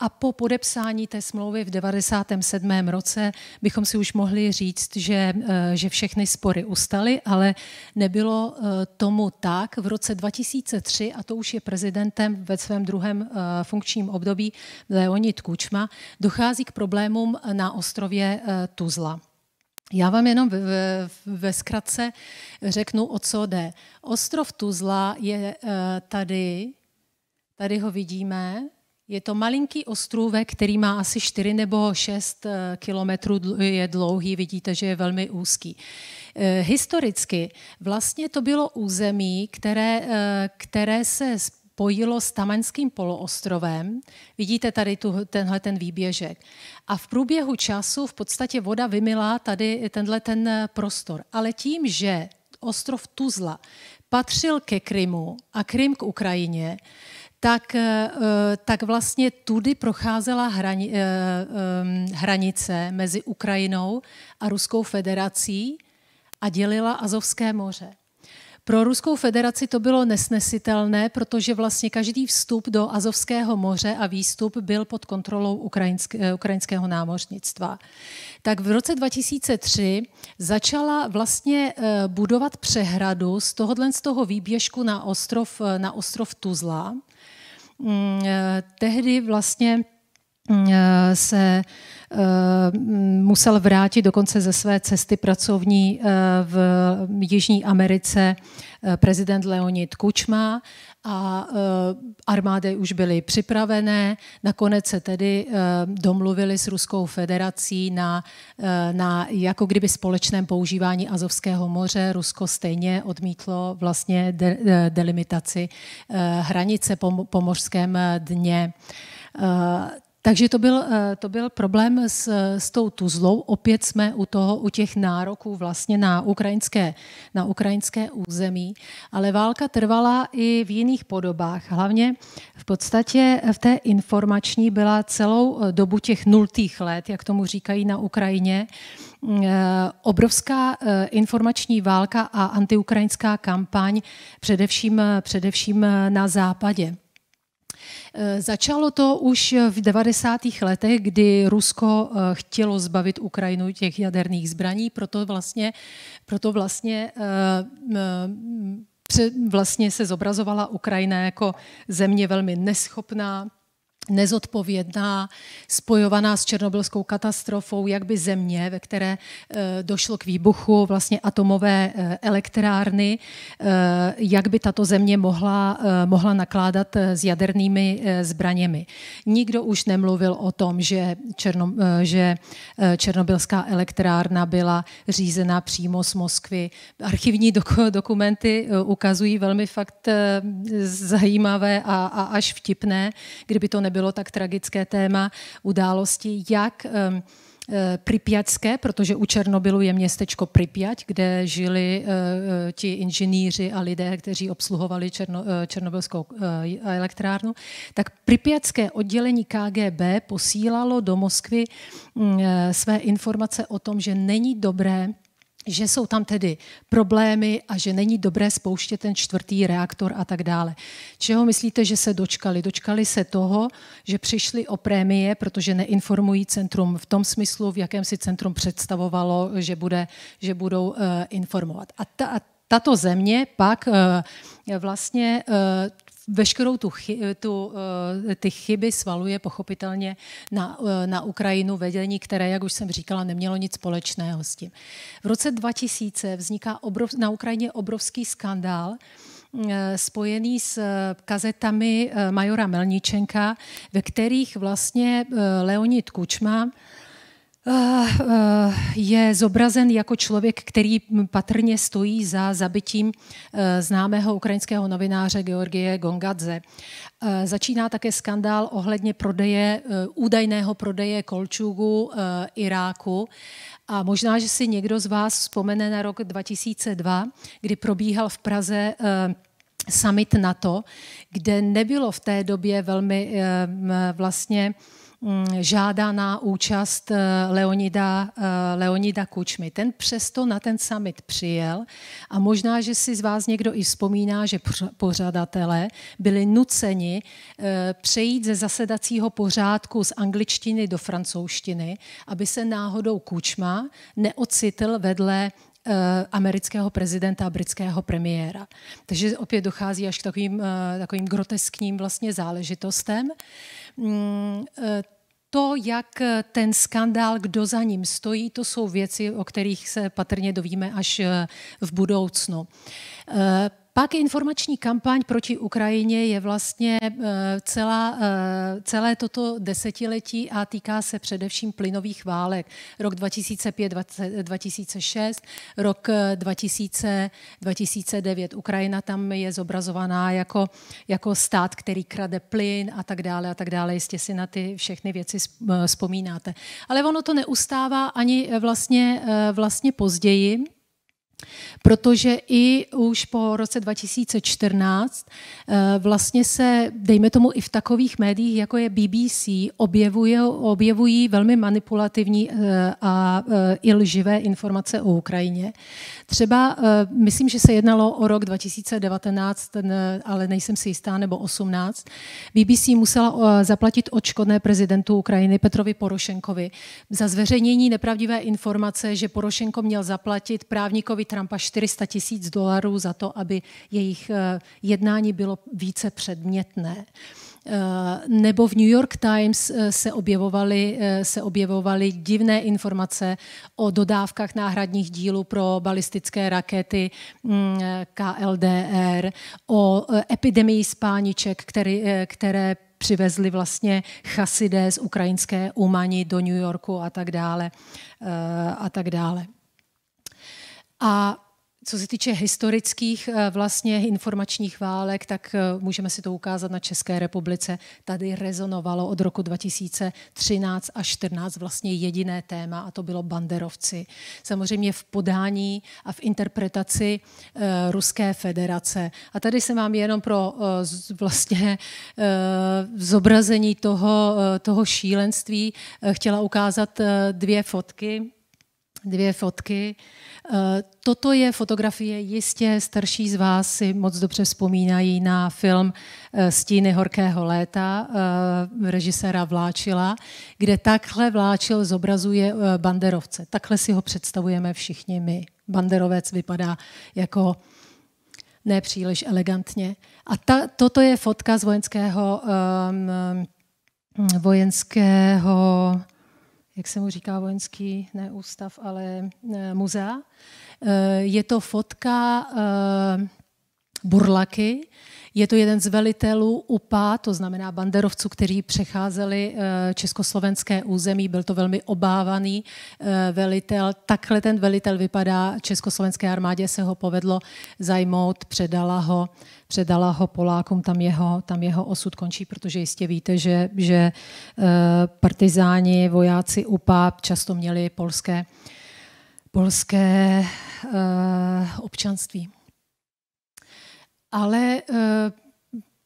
[SPEAKER 1] a po podepsání té smlouvy v 97. roce bychom si už mohli říct, že, eh, že všechny spory ustaly, ale nebylo tomu tak. V roce 2003, a to už je prezidentem ve svém druhém funkčním období, Leonid Kučma, dochází k problémům na ostrově eh, Tuzla. Já vám jenom ve zkratce řeknu, o co jde. Ostrov Tuzla je eh, tady, tady ho vidíme, je to malinký ostrůvek, který má asi 4 nebo 6 eh, kilometrů, je dlouhý, vidíte, že je velmi úzký. Historicky vlastně to bylo území, které, které se spojilo s Tamaňským poloostrovem. Vidíte tady tu, tenhle ten výběžek. A v průběhu času v podstatě voda vymila tady tenhle ten eh, prostor. Ale tím, že ostrov Tuzla patřil ke Krymu a Krym k Ukrajině, tak, eh, eh, tak vlastně tudy procházela hrani, mm, hranice mezi Ukrajinou a Ruskou federací a dělila Azovské moře. Pro Ruskou federaci to bylo nesnesitelné, protože vlastně každý vstup do Azovského moře a výstup byl pod kontrolou eh, ukrajinského námořnictva. Tak v roce 2003 začala vlastně eh, budovat přehradu z tohohle z toho výběžku na ostrov, eh, na ostrov Tuzla. Mm, tehdy vlastně Mm, eh, se eh, musel vrátit dokonce ze své cesty pracovní eh, v Jižní Americe prezident Leonid Kučma a armády už byly připravené. Nakonec se tedy domluvili s Ruskou federací na, na jako kdyby společném používání Azovského moře. Rusko stejně odmítlo vlastně delimitaci hranice po, po mořském dně. Takže to byl, eh, to byl problém s, s tou Tuzlou. Opět jsme u toho, u těch nároků vlastně na ukrajinské, na ukrajinské území. Ale válka trvala i v jiných podobách. Hlavně v podstatě v té informační byla celou eh, dobu těch nultých let, jak tomu říkají na Ukrajině, mm, eh, obrovská informační válka a antiukrajinská kampaň, především, především na západě. Eh, začalo to už v 90. letech, kdy Rusko eh, chtělo zbavit Ukrajinu těch jaderných zbraní, proto vlastně, proto vlastně eh, vlastně se zobrazovala Ukrajina jako země velmi neschopná, nezodpovědná, spojovaná s černobylskou katastrofou, jak by země, ve které eh, došlo k výbuchu vlastně atomové eh, elektrárny, eh, jak by tato země mohla, mohla nakládat s jadernými zbraněmi. Nikdo už nemluvil o tom, že, Černo, že černobylská elektrárna byla řízena přímo z Moskvy. Archivní dok- dokumenty ukazují velmi fakt zajímavé a, a až vtipné, kdyby to nebylo bylo tak tragické téma události, jak e, Pripjatské, protože u Černobylu je městečko Pripjať, kde žili e, e, ti inženýři a lidé, kteří obsluhovali Černo, černobylskou elektrárnu, tak Pripjatské oddělení KGB posílalo do Moskvy své informace o tom, že není dobré že jsou tam tedy problémy a že není dobré spouštět ten čtvrtý reaktor a tak dále. Čeho myslíte, že se dočkali? Dočkali se toho, že přišli o prémie, protože neinformují centrum v tom smyslu, v jakém si centrum představovalo, že, bude, že budou uh, informovat. A, ta, a tato země pak uh, vlastně uh, veškerou tu, tu, eh, ty chyby svaluje pochopitelně na, eh, na Ukrajinu vedení, které, jak už jsem říkala, nemělo nic společného s tím. V roce 2000 vzniká obrov, na Ukrajině obrovský skandál, eh, spojený s kazetami majora Melničenka, ve kterých vlastně Leonid Kučma Eh, eh, je zobrazen jako člověk, který patrně stojí za zabitím eh, známého ukrajinského novináře Georgie Gongadze. Začíná také skandál ohledně prodeje, údajného prodeje Kolčugu Iráku. A možná, že si někdo z vás vzpomene na rok 2002, kdy probíhal v Praze summit NATO, kde nebylo v té době velmi vlastně Mm, žádaná účast eh, Leonida, eh, Leonida Kučmy. Ten přesto na ten summit přijel a možná, že si z vás někdo i vzpomíná, že pořadatelé byli nuceni eh, přejít ze zasedacího pořádku z angličtiny do francouzštiny, aby se náhodou Kučma neocitl vedle Eh, amerického prezidenta a britského premiéra. Takže opět dochází až k takovým, eh, takovým groteskním vlastně záležitostem mm, eh, to, jak ten skandál, kdo za ním stojí, to jsou věci, o kterých se patrně dovíme až v budoucnu. Pak informační kampaň proti Ukrajině je vlastně eh, celá, eh, celé toto desetiletí a týká se především plynových válek. Rok 2005, 2006, rok 2000, eh, 2009. Ukrajina tam je zobrazovaná jako, jako stát, který krade plyn a tak dále a tak dále. Jistě si na ty všechny věci vzpomínáte. Ale ono to neustává ani vlastně, vlastně později. Protože i už po roce 2014 eh, vlastně se, dejme tomu, i v takových médiích, jako je BBC, objevuje, objevují velmi manipulativní eh, a eh, i lživé informace o Ukrajině. Třeba, myslím, že se jednalo o rok 2019, ale nejsem si jistá, nebo 18. BBC musela zaplatit odškodné prezidentu Ukrajiny Petrovi Porošenkovi za zveřejnění nepravdivé informace, že Porošenko měl zaplatit právníkovi Trumpa 400 tisíc dolarů za to, aby jejich eh, jednání bylo více předmětné eh, nebo v New York Times eh, se objevovaly, se objevovaly divné informace o dodávkách náhradních dílů pro balistické rakety mm, KLDR, o epidemii spániček, které, které přivezli vlastně chasidé z ukrajinské Umani do New Yorku a tak dále. A tak dále. A co se týče historických eh, vlastně informačních válek, tak eh, můžeme si to ukázat na České republice. Tady rezonovalo od roku 2013 až 14 vlastně jediné téma a to bylo banderovci. Samozřejmě v podání a v interpretaci eh, Ruské federace. A tady se mám jenom pro vlastně zobrazení toho, toho šílenství chtěla ukázat dvě fotky. Dvě fotky. Eh, toto je fotografie, jistě starší z vás si moc dobře vzpomínají na film eh, Stíny horkého léta eh, režiséra Vláčila, kde takhle Vláčil zobrazuje banderovce. Takhle si ho představujeme všichni my. Banderovec vypadá jako nepříliš elegantně. A ta, toto je fotka z vojenského um, vojenského jak se mu říká vojenský, ne ústav, ale eh, muzea. Eh, je to fotka eh, burlaky, je to jeden z velitelů UPA, to znamená banderovců, kteří přecházeli eh, československé území. Byl to velmi obávaný eh, velitel. Takhle ten velitel vypadá. Československé armádě se ho povedlo zajmout, předala ho, předala ho Polákům. Tam jeho, tam jeho osud končí, protože jistě víte, že, že eh, partizáni, vojáci UPA často měli polské polské občanství. Ale eh,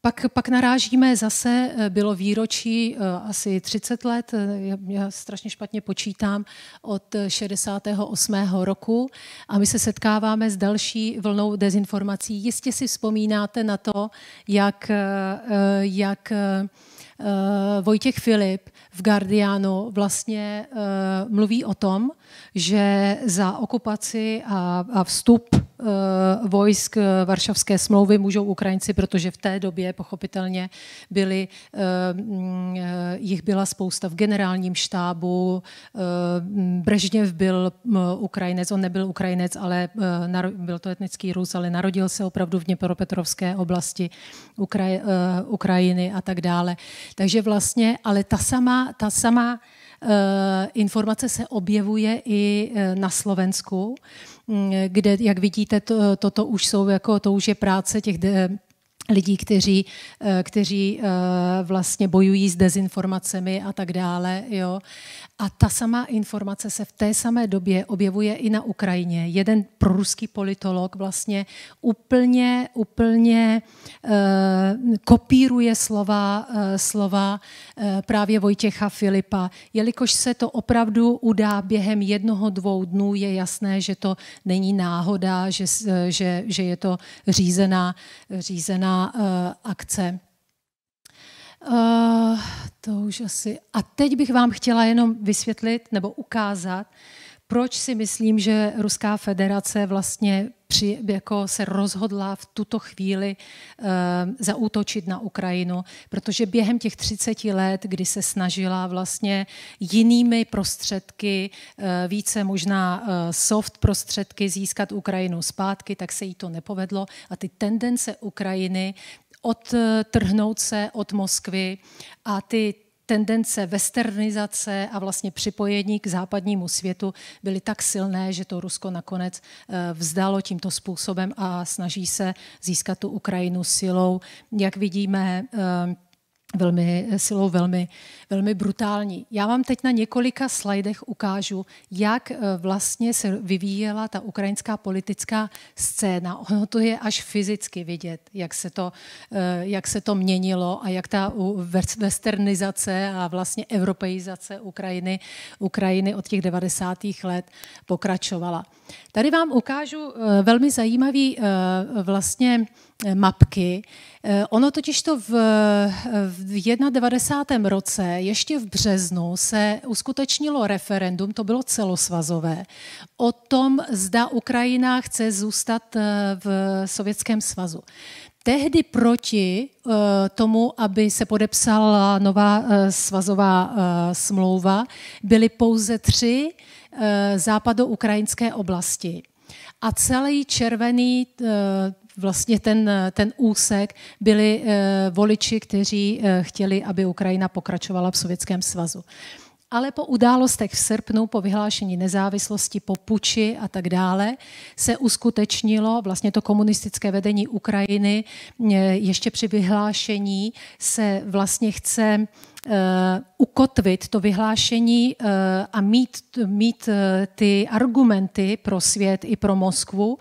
[SPEAKER 1] pak, pak narážíme zase, eh, bylo výročí eh, asi 30 let, já, strašně špatně počítám, od 68. roku a my se setkáváme s další vlnou dezinformací. Jistě si vzpomínáte na to, jak, jak Vojtěch Filip v Guardianu vlastně mluví o tom, že za okupaci a, a vstup eh, vojsk eh, Varšavské smlouvy můžou Ukrajinci, protože v té době pochopitelně byli, eh, mm, jich byla spousta v generálním štábu. Mm, Brežněv byl Ukrajinec, on nebyl Ukrajinec, ale byl to etnický Rus, ale narodil se opravdu v Dněpropetrovské oblasti Ukraj, Ukrajiny a tak dále. Takže vlastně, ale ta sama, ta sama Eh, informace se objevuje i eh, na Slovensku, mm, kde, jak vidíte, to, toto už jsou jako, to už je práce těch de, lidí, kteří, eh, kteří vlastně bojují s dezinformacemi a tak dále. Jo. A ta samá informace se v té samé době objevuje i na Ukrajině. Jeden proruský politolog vlastně úplně, úplně e, kopíruje slova, e, slova e, právě Vojtěcha Filipa. Jelikož se to opravdu udá během jednoho, dvou dnů, je jasné, že to není náhoda, že, že, že je to řízená, řízená e, akce. Uh, to už asi. A teď bych vám chtěla jenom vysvětlit nebo ukázat, proč si myslím, že Ruská federace vlastně při, jako se rozhodla v tuto chvíli e, zaútočit na Ukrajinu, protože během těch 30 let, kdy se snažila vlastně jinými prostředky, e, více možná e, soft prostředky získat Ukrajinu zpátky, tak se jí to nepovedlo a ty tendence Ukrajiny odtrhnout se od Moskvy a ty tendence westernizace a vlastně připojení k západnímu světu byly tak silné, že to Rusko nakonec eh, vzdalo tímto způsobem a snaží se získat tu Ukrajinu silou. Jak vidíme, eh, velmi silou velmi, velmi brutální. Já vám teď na několika slajdech ukážu, jak eh, vlastně se vyvíjela ta ukrajinská politická scéna. Ono to je až fyzicky vidět, jak se to, eh, jak se to měnilo a jak ta westernizace a vlastně europeizace Ukrajiny, Ukrajiny od těch 90. let pokračovala. Tady vám ukážu eh, velmi zajímavý vlastně Eh, mapky. Eh, ono totiž to v, v 91. roce, ještě v březnu, se uskutečnilo referendum, to bylo celosvazové, o tom, zda Ukrajina chce zůstat eh, v Sovětském svazu. Tehdy proti tomu, aby se podepsala nová svazová smlouva, byly pouze tři západoukrajinské oblasti. A celý červený vlastně ten, ten úsek byli eh, voliči, kteří eh, chtěli, aby Ukrajina pokračovala v Sovětském svazu. Ale po událostech v srpnu, po vyhlášení nezávislosti, po puči a tak dále, se uskutečnilo vlastně to komunistické vedení Ukrajiny. Eh, ještě při vyhlášení se vlastně chce Eh, ukotvit to vyhlášení eh, a mít, mít eh, ty argumenty pro svět i pro Moskvu,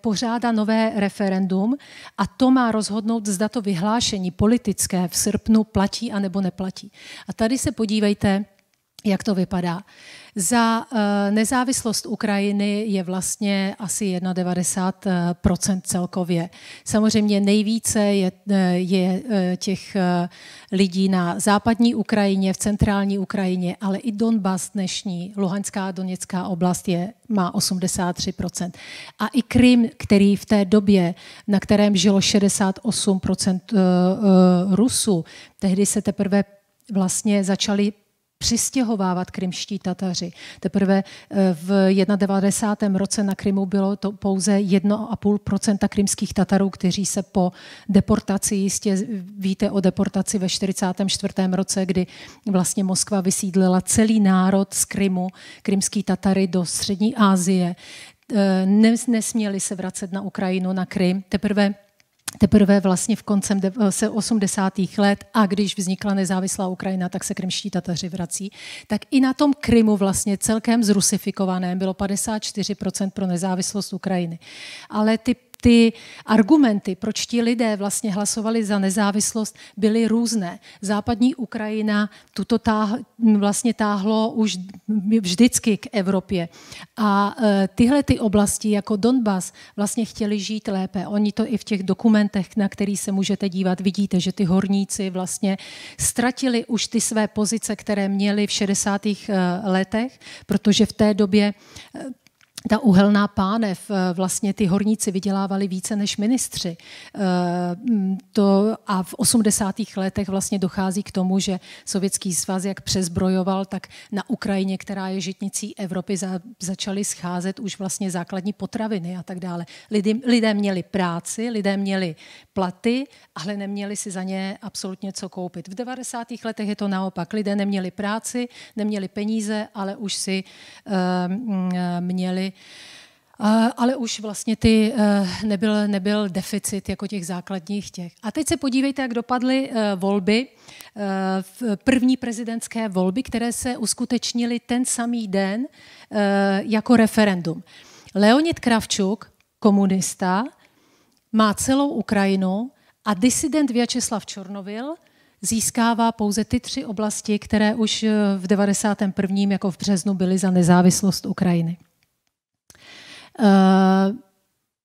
[SPEAKER 1] pořádá nové referendum a to má rozhodnout, zda to vyhlášení politické v srpnu platí anebo neplatí. A tady se podívejte, jak to vypadá. Za eh, nezávislost Ukrajiny je vlastně asi 91% celkově. Samozřejmě nejvíce je, eh, je eh, těch lidí na západní Ukrajině, v centrální Ukrajině, ale i Donbass dnešní, Luhanská a Doněcká oblast je, má 83%. A i Krym, který v té době, na kterém žilo 68% Rusů, tehdy se teprve vlastně začali přistěhovávat krymští Tataři. Teprve eh, v 91. roce na Krymu bylo to pouze 1,5 krymských Tatarů, kteří se po deportaci, jistě víte o deportaci ve 44. roce, kdy vlastně Moskva vysídlila celý národ z Krymu, krymský Tatary do Střední Asie, eh, nesměli se vracet na Ukrajinu, na Krym. Teprve teprve vlastně v koncem 80. Eh, let a když vznikla nezávislá Ukrajina, tak se krymští Tataři vrací, tak i na tom Krymu vlastně celkem zrusifikovaném bylo 54% pro nezávislost Ukrajiny. Ale ty ty argumenty, proč ti lidé vlastně hlasovali za nezávislost, byly různé. Západní Ukrajina tuto táh, vlastně táhlo už vždycky k Evropě. A e, tyhle ty oblasti jako Donbass vlastně chtěli žít lépe. Oni to i v těch dokumentech, na který se můžete dívat, vidíte, že ty horníci vlastně ztratili už ty své pozice, které měli v 60. E, letech, protože v té době e, ta uhelná pánev, eh, vlastně ty horníci vydělávali více než ministři. Eh, mm, to a v 80. letech vlastně dochází k tomu, že Sovětský svaz jak přezbrojoval, tak na Ukrajině, která je žitnicí Evropy, za, začaly scházet už vlastně základní potraviny a tak dále. Lidi, lidé měli práci, lidé měli platy, ale neměli si za ně absolutně co koupit. V 90. letech je to naopak. Lidé neměli práci, neměli peníze, ale už si uh, měli Eh, ale už vlastně ty eh, nebyl, nebyl deficit jako těch základních těch. A teď se podívejte, jak dopadly eh, volby, první prezidentské volby, které se uskutečnily ten samý den jako referendum. Leonid Kravčuk, komunista, má celou Ukrajinu a disident Vyacheslav Čornovil získává pouze ty tři oblasti, které už v 91. jako v březnu byly za nezávislost Ukrajiny. Eh,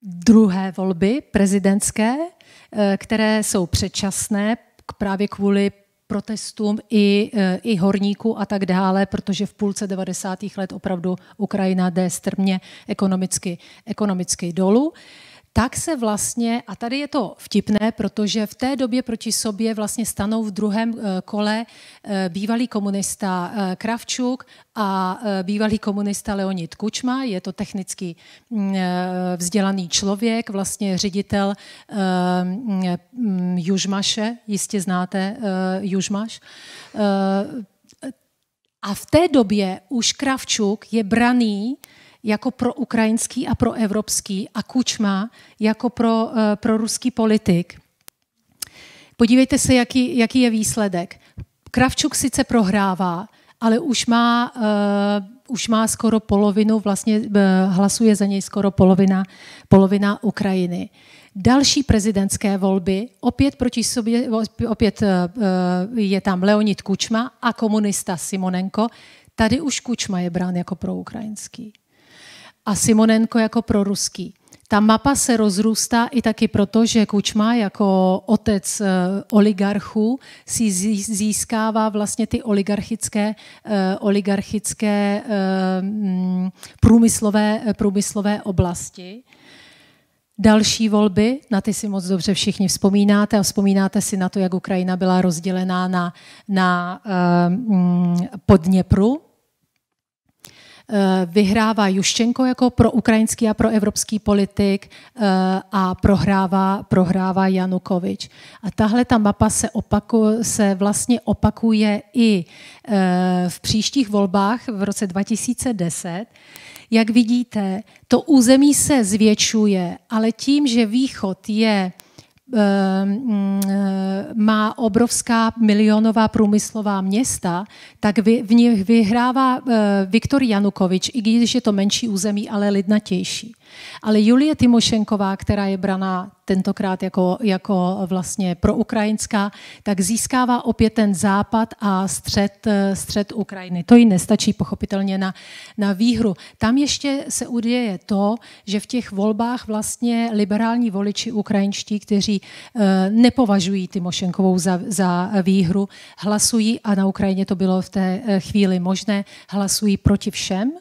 [SPEAKER 1] druhé volby prezidentské, eh, které jsou předčasné právě kvůli protestům i, eh, i horníků a tak dále, protože v půlce 90. let opravdu Ukrajina jde strmě ekonomicky, ekonomicky dolů tak se vlastně, a tady je to vtipné, protože v té době proti sobě vlastně stanou v druhém eh, kole eh, bývalý komunista eh, Kravčuk a bývalý komunista Leonid Kučma, je to technicky mm, vzdělaný člověk, vlastně ředitel mm, Južmaše, jistě znáte Južmaš, a v té době už Kravčuk je braný jako pro ukrajinský a pro evropský a Kučma jako pro, eh, pro ruský politik. Podívejte se, jaký, jaký je výsledek. Kravčuk sice prohrává, ale už má, uh, už má skoro polovinu, vlastně uh, hlasuje za něj skoro polovina, polovina Ukrajiny. Další prezidentské volby, opět proti sobě, opět uh, je tam Leonid Kučma a komunista Simonenko. Tady už Kučma je brán jako pro ukrajinský a Simonenko jako proruský. Ta mapa se rozrůstá i taky proto, že Kučma jako otec eh, oligarchů si získává vlastně ty oligarchické, eh, oligarchické eh, mm, průmyslové, průmyslové oblasti. Další volby, na ty si moc dobře všichni vzpomínáte a vzpomínáte si na to, jak Ukrajina byla rozdělená na, na eh, mm, Podněpru, Eh, vyhrává Juščenko jako pro ukrajinský a pro evropský politik eh, a prohrává, prohrává Janukovič. A tahle ta mapa se, opaku, se vlastně opakuje i eh, v příštích volbách v roce 2010. Jak vidíte, to území se zvětšuje, ale tím, že východ je Ehm, mm, má obrovská milionová průmyslová města, tak v nich vyhrává eh, Viktor Janukovič, i když je to menší území, ale lidnatější. Ale Julie Timošenková, která je braná tentokrát jako, jako vlastně proukrajinská, tak získává opět ten západ a střed, střed Ukrajiny. To jí nestačí pochopitelně na, na výhru. Tam ještě se uděje to, že v těch volbách vlastně liberální voliči ukrajinští, kteří eh, nepovažují Timošenkovou za, za výhru, hlasují, a na Ukrajině to bylo v té eh, chvíli možné, hlasují proti všem,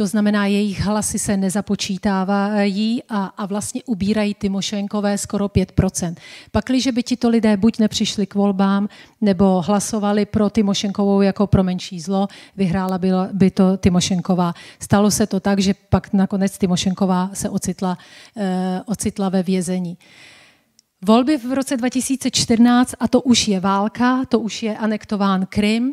[SPEAKER 1] to znamená, jejich hlasy se nezapočítávají a, a vlastně ubírají Timošenkové skoro 5%. Pakliže by tito lidé buď nepřišli k volbám, nebo hlasovali pro Timošenkovou jako pro menší zlo, vyhrála by to Timošenková. Stalo se to tak, že pak nakonec Timošenková se ocitla, eh, ocitla ve vězení. Volby v roce 2014, a to už je válka, to už je anektován Krym,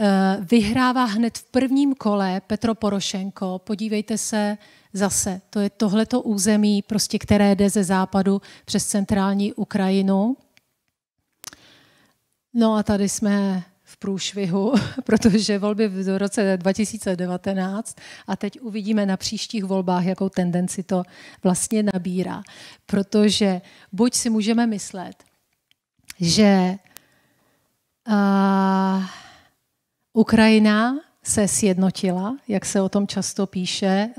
[SPEAKER 1] Eh, vyhrává hned v prvním kole Petro Porošenko. Podívejte se zase, to je tohleto území, prostě, které jde ze západu přes centrální Ukrajinu. No a tady jsme v průšvihu, [LAUGHS] protože volby v roce 2019 a teď uvidíme na příštích volbách, jakou tendenci to vlastně nabírá. Protože buď si můžeme myslet, že uh, Ukrajina se sjednotila, jak se o tom často píše eh,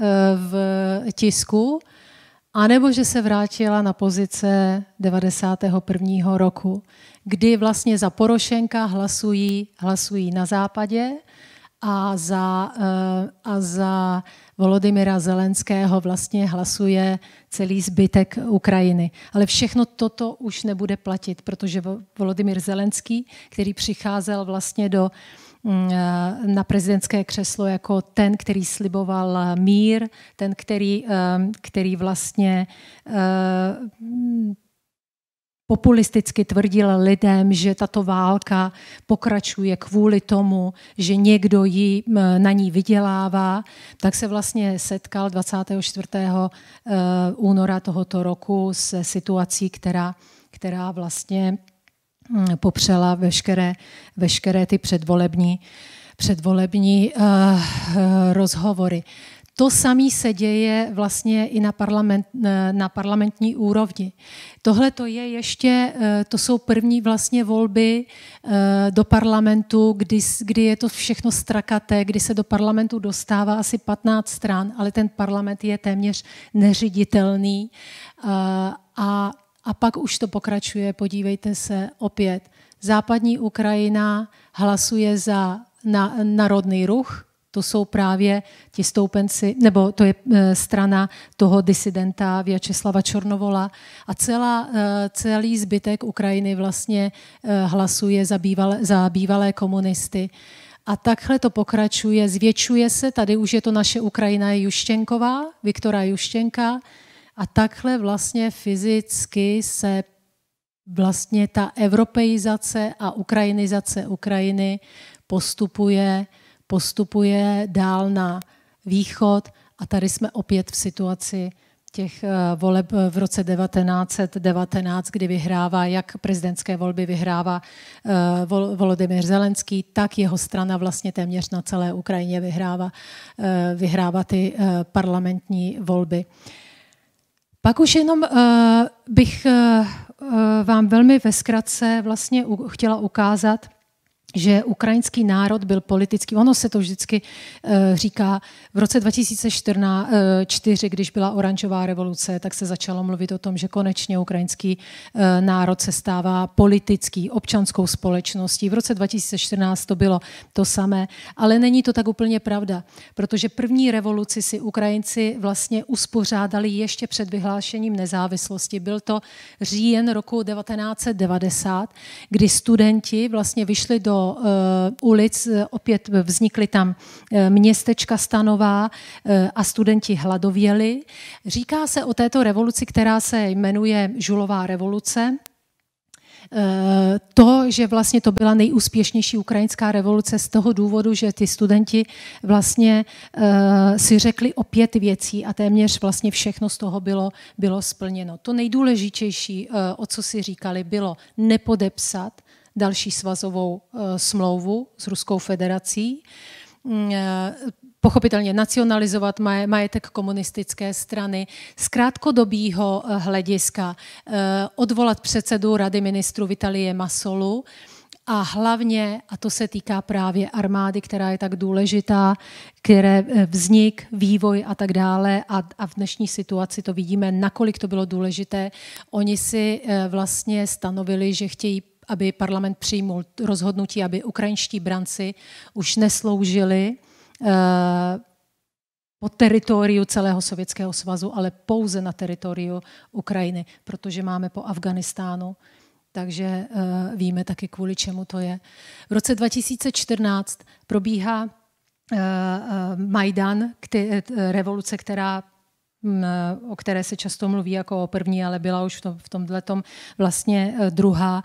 [SPEAKER 1] v tisku, anebo že se vrátila na pozice 91. roku, kdy vlastně za Porošenka hlasují, hlasují na západě a za, eh, a za Volodymyra Zelenského vlastně hlasuje celý zbytek Ukrajiny. Ale všechno toto už nebude platit, protože Volodymyr Zelenský, který přicházel vlastně do Mm, eh, na prezidentské křeslo jako ten, který sliboval mír, ten, který, eh, který vlastně eh, populisticky tvrdil lidem, že tato válka pokračuje kvůli tomu, že někdo ji mm, na ní vydělává, tak se vlastně setkal 24. února tohoto roku se situací, která, která vlastně Mm, popřela veškeré, veškeré ty předvolební, předvolební uh, rozhovory. To samé se děje vlastně i na, parlament, eh, na parlamentní úrovni. Tohle to je ještě, to jsou první vlastně volby do parlamentu, kdy, kdy je to všechno strakaté, kdy se do parlamentu dostává asi 15 stran, ale ten parlament je téměř neřiditelný a a pak už to pokračuje, podívejte se opět. Západní Ukrajina hlasuje za na, národný ruch, to jsou právě ti stoupenci, nebo to je e, strana toho disidenta Vyacheslava Čornovola a celá, e, celý zbytek Ukrajiny vlastně e, hlasuje za bývalé, za bývalé komunisty. A takhle to pokračuje, zvětšuje se, tady už je to naše Ukrajina Juštěnková, Viktora Juštěnka, a takhle vlastně fyzicky se vlastně ta europeizace a ukrajinizace Ukrajiny postupuje, postupuje dál na východ a tady jsme opět v situaci těch eh, voleb eh, v roce 1919, kdy vyhrává, jak prezidentské volby vyhrává eh, Volodymyr Zelenský, tak jeho strana vlastně téměř na celé Ukrajině vyhrává, vyhrává ty parlamentní volby. Pak už jenom uh, bych uh, vám velmi ve zkratce vlastně u, chtěla ukázat, že ukrajinský národ byl politický, ono se to vždycky eh, říká, v roce 2004, eh, když byla oranžová revoluce, tak se začalo mluvit o tom, že konečně ukrajinský eh, národ se stává politický, občanskou společností. V roce 2014 to bylo to samé, ale není to tak úplně pravda, protože první revoluci si Ukrajinci vlastně uspořádali ještě před vyhlášením nezávislosti. Byl to říjen roku 1990, kdy studenti vlastně vyšli do uh, ulic eh, opět vznikly tam eh, městečka stanová a studenti hladověli. Říká se o této revoluci, která se jmenuje Žulová revoluce, to, že vlastně to byla nejúspěšnější ukrajinská revoluce z toho důvodu, že ty studenti vlastně si řekli o pět věcí a téměř vlastně všechno z toho bylo, bylo splněno. To nejdůležitější, o co si říkali, bylo nepodepsat další svazovou eh, smlouvu s Ruskou federací mm, eh, pochopitelně nacionalizovat majetek komunistické strany z krátkodobího eh, hlediska, odvolat předsedu rady ministru Vitalie Masolu a hlavně, a to se týká právě armády, která je tak důležitá, které vznik, vývoj a tak dále a, a v dnešní situaci to vidíme, nakolik to bylo důležité. Oni si vlastně stanovili, že chtějí aby parlament přijmul rozhodnutí, aby ukrajinští branci už nesloužili eh, po teritoriu celého Sovětského svazu, ale pouze na teritoriu Ukrajiny, protože máme po Afganistánu, takže eh, víme taky, kvůli čemu to je. V roce 2014 probíhá eh, Majdan, revoluce, která mm, o které se často mluví jako o první, ale byla už v tomhle vlastně druhá.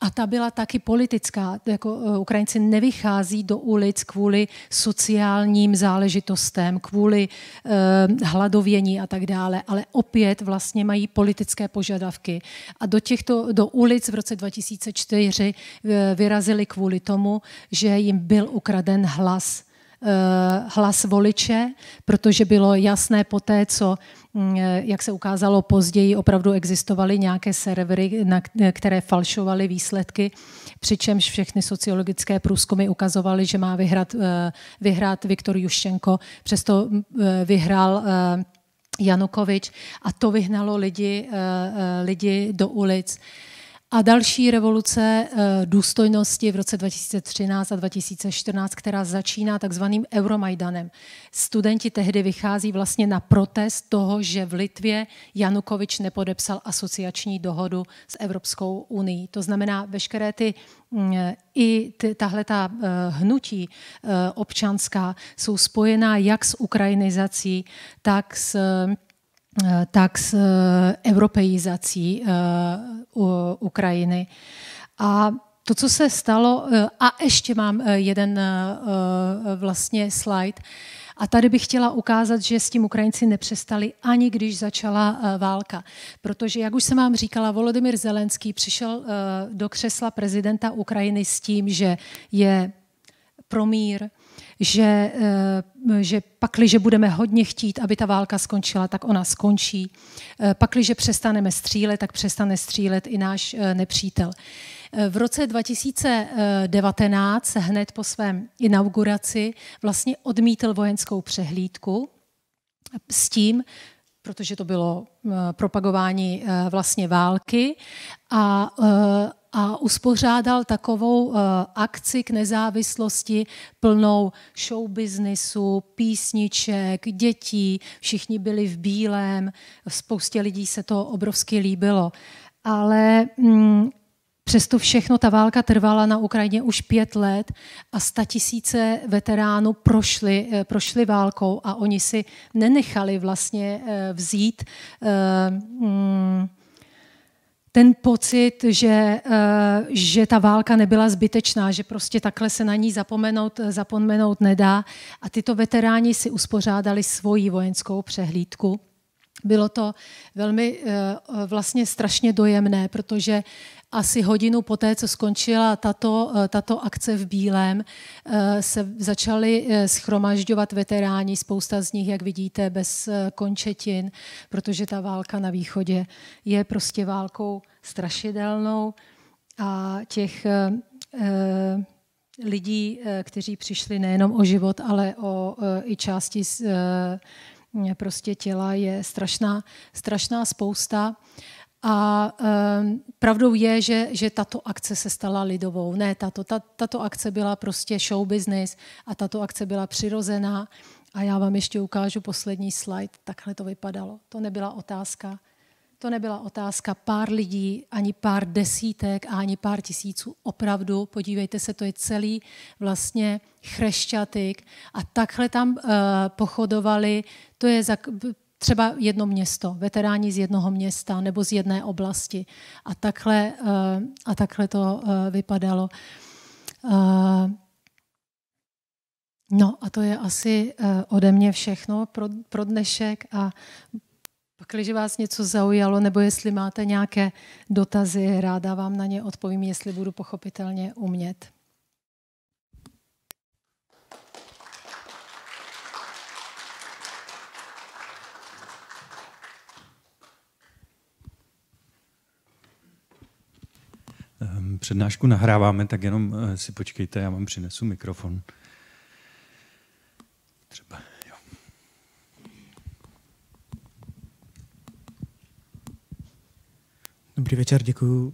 [SPEAKER 1] A ta byla taky politická. Jako eh, Ukrajinci nevychází do ulic kvůli sociálním záležitostem, kvůli eh, hladovění a tak dále, ale opět vlastně mají politické požadavky. A do těchto do ulic v roce 2004 eh, vyrazili kvůli tomu, že jim byl ukraden hlas Eh, hlas voliče, protože bylo jasné po té, co, mm, eh, jak se ukázalo později, opravdu existovaly nějaké servery, které falšovaly výsledky, přičemž všechny sociologické průzkumy ukazovaly, že má vyhrát, eh, vyhrát Viktor Juščenko, přesto mm, vyhrál Janukovič a to vyhnalo lidi, lidi do ulic. A další revoluce eh, důstojnosti v roce 2013 a 2014, která začíná takzvaným Euromajdanem. Studenti tehdy vychází vlastně na protest toho, že v Litvě Janukovič nepodepsal asociační dohodu s Evropskou unii. To znamená, veškeré ty mm, i tahle ta eh, hnutí eh, občanská jsou spojená jak s ukrajinizací, tak s Eh, tak s europeizací eh, eh, Ukrajiny. A to, co se stalo, a ještě mám jeden vlastně slide, a tady bych chtěla ukázat, že s tím Ukrajinci nepřestali ani když začala válka. Protože, jak už jsem vám říkala, Volodymyr Zelenský přišel do křesla prezidenta Ukrajiny s tím, že je pro mír, že, eh, že pakliže budeme hodně chtít, aby ta válka skončila, tak ona skončí. Eh, pakliže přestaneme střílet, tak přestane střílet i náš eh, nepřítel. V roce 2019, hned po svém inauguraci, vlastně odmítl vojenskou přehlídku s tím, protože to bylo propagování vlastně války a a uspořádal takovou eh, akci k nezávislosti plnou showbiznisu, písniček, dětí, všichni byli v bílém, spoustě lidí se to obrovsky líbilo. Ale mm, Přesto všechno ta válka trvala na Ukrajině už pět let a sta tisíce veteránů prošli, eh, prošli válkou a oni si nenechali vlastně eh, vzít mm, ten pocit, že, eh, že ta válka nebyla zbytečná, že prostě takhle se na ní zapomenout, eh, zapomenout nedá. A tyto veteráni si uspořádali svoji vojenskou přehlídku. Bylo to velmi eh, vlastně strašně dojemné, protože asi hodinu po té, co skončila tato, eh, tato akce v Bílém, eh, se začaly eh, schromažďovat veteráni, spousta z nich, jak vidíte, bez končetin, protože ta válka na východě je prostě válkou strašidelnou a těch lidí, kteří přišli nejenom o život, ale o i části z, prostě těla je strašná, strašná spousta. A um, pravdou je, že, že tato akce se stala lidovou. Ne, tato, ta, tato akce byla prostě show business a tato akce byla přirozená. A já vám ještě ukážu poslední slide. Takhle to vypadalo. To nebyla otázka. To nebyla otázka pár lidí, ani pár desítek ani pár tisíců. Opravdu, podívejte se, to je celý vlastně chrešťatyk. A takhle tam uh, pochodovali, to je za, třeba jedno město, veteráni z jednoho města nebo z jedné oblasti. A takhle, eh, a takhle to eh, vypadalo. Eh, no a to je asi ode mě všechno pro, pro dnešek a pak, když vás něco zaujalo, nebo jestli máte nějaké dotazy, ráda vám na ně odpovím, jestli budu pochopitelně umět.
[SPEAKER 2] přednášku nahráváme, tak jenom eh, si počkejte, já vám přinesu
[SPEAKER 3] mikrofon. Třeba. Jo. Dobrý večer, děkuji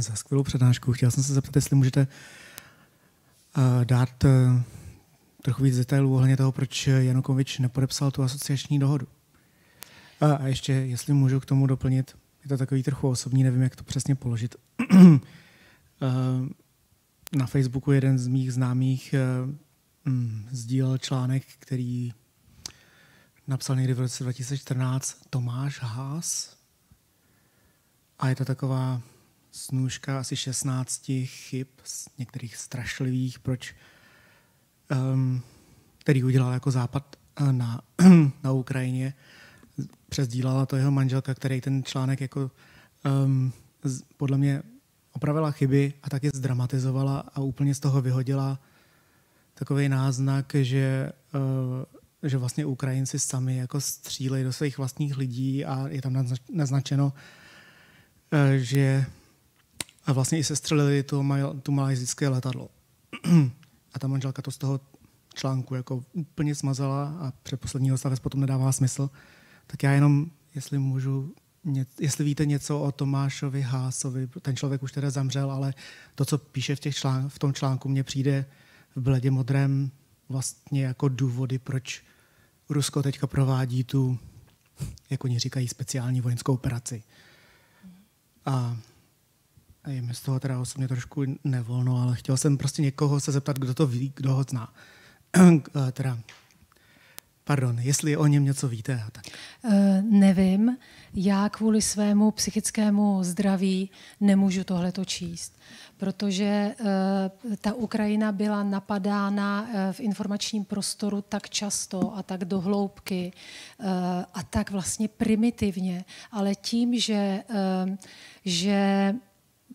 [SPEAKER 3] za skvělou přednášku. Chtěl jsem se zeptat, jestli můžete eh, dát eh, trochu víc detailů ohledně toho, proč Janukovič nepodepsal tu asociační dohodu. A ještě, jestli můžu k tomu doplnit, je to takový trochu osobní, nevím, jak to přesně položit. [CLEARS THROAT] Eh, na Facebooku jeden z mých známých eh, mm, sdílel článek, který napsal někdy v roce 2014 Tomáš Haas. A je to taková snůžka asi 16 chyb, některých strašlivých, proč um, který udělal jako západ eh, na, [CLEARS THROAT] na Ukrajině. Přezdílala to jeho manželka, který ten článek jako um, podle mě opravila chyby a taky zdramatizovala a úplně z toho vyhodila takový náznak, že, eh, že vlastně Ukrajinci sami jako střílejí do svých vlastních lidí a je tam naznačeno, eh, že a vlastně i sestřelili to, tu malajzické letadlo. A ta manželka to z toho článku jako úplně smazala a předposlední stavec potom nedává smysl. Tak já jenom, jestli můžu jestli víte něco o Tomášovi Hásovi, ten člověk už teda zamřel, ale to, co píše v, těch článk, v tom článku, mně přijde v bledě modrém vlastně jako důvody, proč Rusko teďka provádí tu, jak oni říkají, speciální vojenskou operaci. A je mi z toho teda osobně trošku nevolno, ale chtěl jsem prostě někoho se zeptat, kdo to ví, kdo ho zná. [CLEARS THROAT] Eh, teda Pardon, jestli o něm něco víte. Tak.
[SPEAKER 1] Uh, nevím. Já kvůli svému psychickému zdraví nemůžu tohleto číst, protože uh, ta Ukrajina byla napadána uh, v informačním prostoru tak často a tak dohloubky uh, a tak vlastně primitivně, ale tím, že, uh, že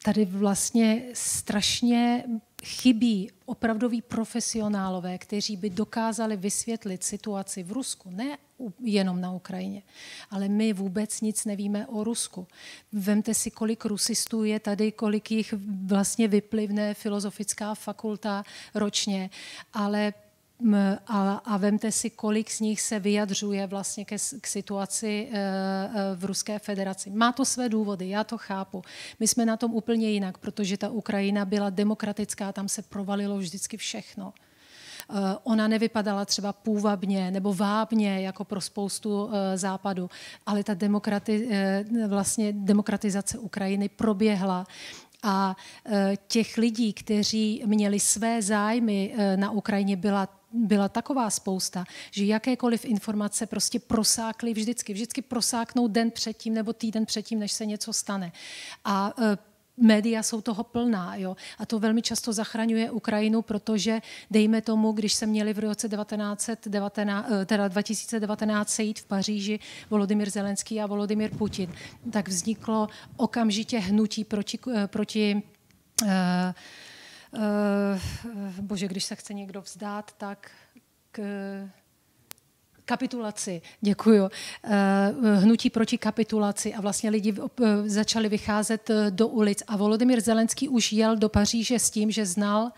[SPEAKER 1] tady vlastně strašně chybí opravdoví profesionálové, kteří by dokázali vysvětlit situaci v Rusku, ne jenom na Ukrajině, ale my vůbec nic nevíme o Rusku. Vemte si, kolik rusistů je tady, kolik jich vlastně vyplivne filozofická fakulta ročně, ale a, a vemte si, kolik z nich se vyjadřuje vlastně ke, k situaci e, e, v Ruské federaci. Má to své důvody, já to chápu. My jsme na tom úplně jinak, protože ta Ukrajina byla demokratická, tam se provalilo vždycky všechno e, ona nevypadala třeba půvabně nebo vábně jako pro spoustu západu, ale ta demokrati, vlastně demokratizace Ukrajiny proběhla a těch lidí, kteří měli své zájmy na Ukrajině, byla byla taková spousta, že jakékoliv informace prostě prosákly vždycky. Vždycky prosáknou den předtím nebo týden předtím, než se něco stane. A e, média jsou toho plná. Jo? A to velmi často zachraňuje Ukrajinu, protože dejme tomu, když se měli v roce 1919, e, teda 2019 sejít v Paříži Volodymyr Zelenský a Volodymyr Putin, tak vzniklo okamžitě hnutí proti, e, proti eh, Eh, bože, když se chce někdo vzdát, tak k kapitulaci, děkuju, eh, hnutí proti kapitulaci a vlastně lidi eh, začali vycházet do ulic a Volodymyr Zelenský už jel do Paříže s tím, že znal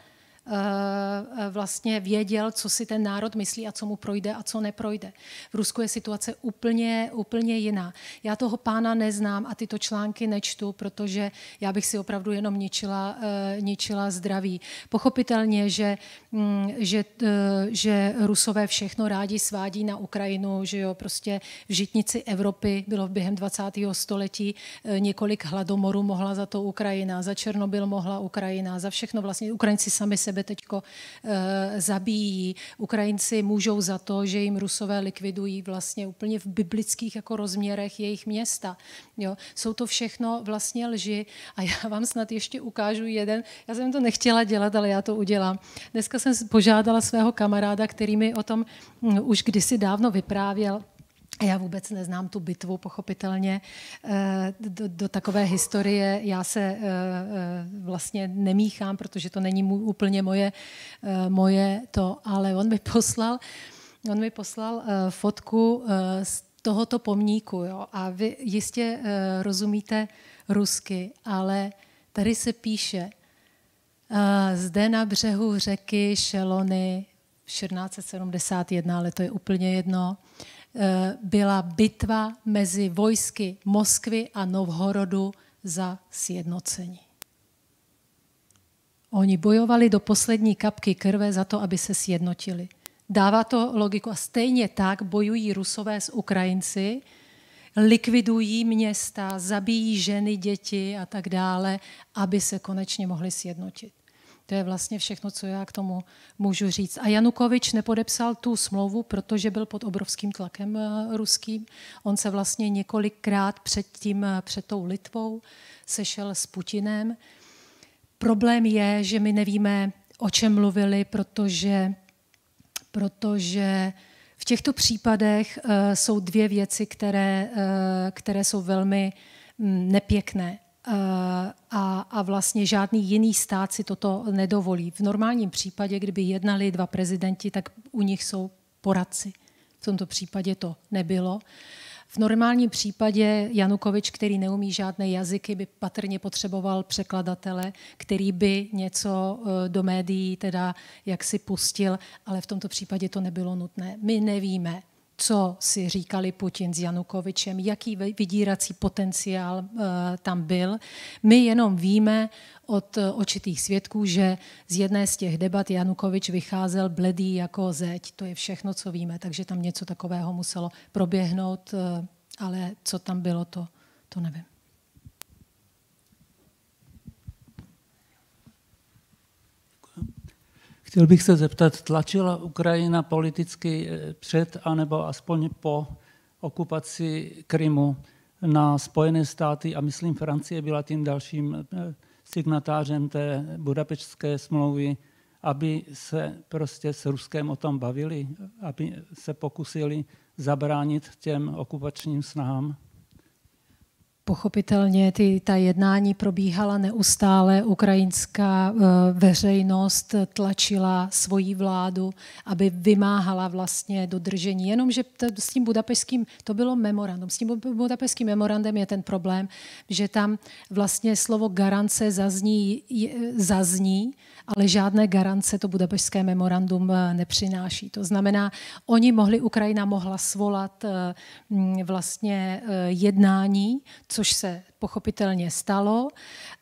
[SPEAKER 1] Eh, vlastně věděl, co si ten národ myslí a co mu projde a co neprojde. V Rusku je situace úplně, úplně jiná. Já toho pána neznám a tyto články nečtu, protože já bych si opravdu jenom ničila, eh, ničila zdraví. Pochopitelně, že, mm, že, eh, že Rusové všechno rádi svádí na Ukrajinu, že jo, prostě v žitnici Evropy bylo během 20. století několik hladomorů mohla za to Ukrajina, za Černobyl mohla Ukrajina, za všechno vlastně Ukrajinci sami se sebe teď eh, zabíjí. Ukrajinci můžou za to, že jim Rusové likvidují vlastně úplně v biblických jako rozměrech jejich města. Jo? Jsou to všechno vlastně lži a já vám snad ještě ukážu jeden, já jsem to nechtěla dělat, ale já to udělám. Dneska jsem požádala svého kamaráda, který mi o tom hm, už kdysi dávno vyprávěl, já vůbec neznám tu bitvu, pochopitelně. Eh, do, do takové historie já se eh, eh, vlastně nemíchám, protože to není můj, úplně moje, moje to, ale on mi poslal, on mi poslal fotku z tohoto pomníku. Jo? A vy jistě rozumíte rusky, ale tady se píše, zde na břehu řeky Šelony 1471, ale to je úplně jedno. Eh, byla bitva mezi vojsky Moskvy a Novhorodu za sjednocení. Oni bojovali do poslední kapky krve za to, aby se sjednotili. Dává to logiku. A stejně tak bojují Rusové s Ukrajinci, likvidují města, zabíjí ženy, děti a tak dále, aby se konečně mohli sjednotit. To je vlastně všechno, co já k tomu můžu říct. A Janukovič nepodepsal tu smlouvu, protože byl pod obrovským tlakem eh, ruským. On se vlastně několikrát před, tím, eh, před tou Litvou sešel s Putinem. Problém je, že my nevíme, o čem mluvili, protože, protože v těchto případech eh, jsou dvě věci, které, které jsou velmi mm, nepěkné. Eh, a, a vlastně žádný jiný stát si toto nedovolí. V normálním případě, kdyby jednali dva prezidenti, tak u nich jsou poradci. V tomto případě to nebylo. V normálním případě Janukovič, který neumí žádné jazyky, by patrně potřeboval překladatele, který by něco eh, do médií teda jak si pustil, ale v tomto případě to nebylo nutné. My nevíme co si říkali Putin s Janukovičem, jaký vydírací potenciál eh, tam byl. My jenom víme od eh, očitých svědků, že z jedné z těch debat Janukovič vycházel bledý jako zeď. To je všechno, co víme, takže tam něco takového muselo proběhnout, eh, ale co tam bylo, to, to nevím.
[SPEAKER 4] Chtěl bych se zeptat, tlačila Ukrajina politicky eh, před anebo aspoň po okupaci Krymu na Spojené státy a myslím Francie byla tím dalším eh, signatářem té budapečské smlouvy, aby se prostě s Ruskem o tom bavili, aby se pokusili zabránit těm okupačním snahám?
[SPEAKER 1] Pochopitelně ty, ta jednání probíhala neustále. Ukrajinská eh, veřejnost tlačila svoji vládu, aby vymáhala vlastně dodržení. Jenomže s tím budapešským, to bylo memorandum. S tím budapešským memorandem je ten problém, že tam vlastně slovo garance zazní, zazní ale žádné garance to budapešské memorandum eh, nepřináší. To znamená, oni mohli, Ukrajina mohla svolat eh, mm, vlastně eh, jednání, což se pochopitelně stalo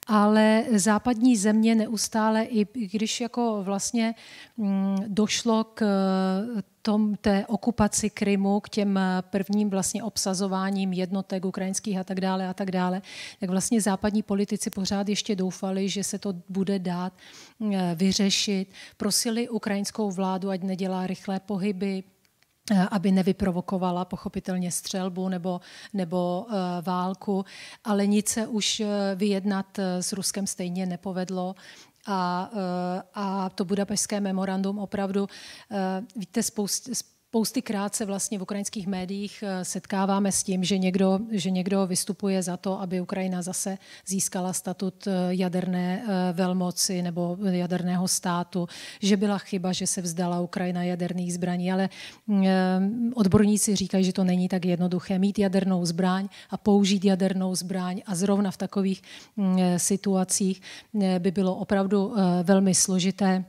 [SPEAKER 1] ale západní země neustále, i když jako vlastně mm, došlo k eh, tom, té okupaci Krymu, k těm eh, prvním vlastně obsazováním jednotek ukrajinských a tak dále a tak dále, tak vlastně západní politici pořád ještě doufali, že se to bude dát mm, eh, vyřešit. Prosili ukrajinskou vládu, ať nedělá rychlé pohyby, Eh, aby nevyprovokovala pochopitelně střelbu nebo, nebo eh, válku, ale nic se už eh, vyjednat s Ruskem stejně nepovedlo. A, a to budapešské memorandum opravdu, víte, spoust, spousty krát se vlastně v ukrajinských médiích eh, setkáváme s tím, že někdo, že někdo vystupuje za to, aby Ukrajina zase získala statut eh, jaderné eh, velmoci nebo jaderného státu, že byla chyba, že se vzdala Ukrajina jaderných zbraní, ale mm, odborníci říkají, že to není tak jednoduché mít jadernou zbraň a použít jadernou zbraň a zrovna v takových mm, situacích by bylo opravdu velmi složité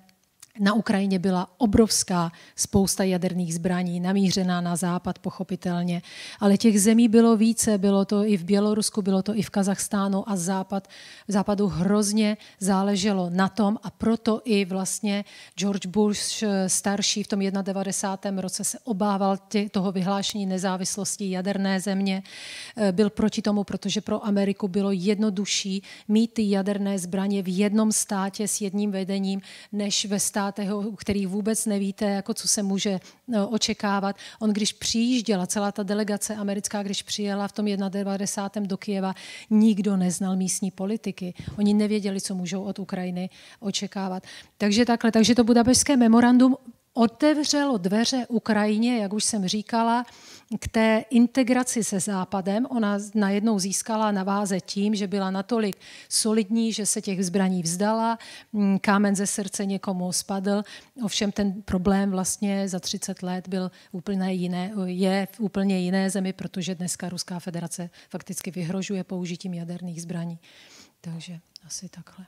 [SPEAKER 1] na Ukrajině byla obrovská spousta jaderných zbraní, namířená na západ pochopitelně, ale těch zemí bylo více, bylo to i v Bělorusku, bylo to i v Kazachstánu a západ, západu hrozně záleželo na tom a proto i vlastně George Bush eh, starší v tom 91. roce se obával tě, toho vyhlášení nezávislosti jaderné země, eh, byl proti tomu, protože pro Ameriku bylo jednodušší mít ty jaderné zbraně v jednom státě s jedním vedením, než ve státě státech, u kterých vůbec nevíte, jako co se může no, očekávat. On když přijížděla, celá ta delegace americká, když přijela v tom 91. do Kijeva, nikdo neznal místní politiky. Oni nevěděli, co můžou od Ukrajiny očekávat. Takže takhle, takže to budapešské memorandum otevřelo dveře Ukrajině, jak už jsem říkala, k té integraci se Západem. Ona najednou získala na váze tím, že byla natolik solidní, že se těch zbraní vzdala, mm, kámen ze srdce někomu spadl. Ovšem ten problém vlastně za 30 let byl úplně jiné, je v úplně jiné zemi, protože dneska Ruská federace fakticky vyhrožuje použitím jaderných zbraní. Takže asi takhle.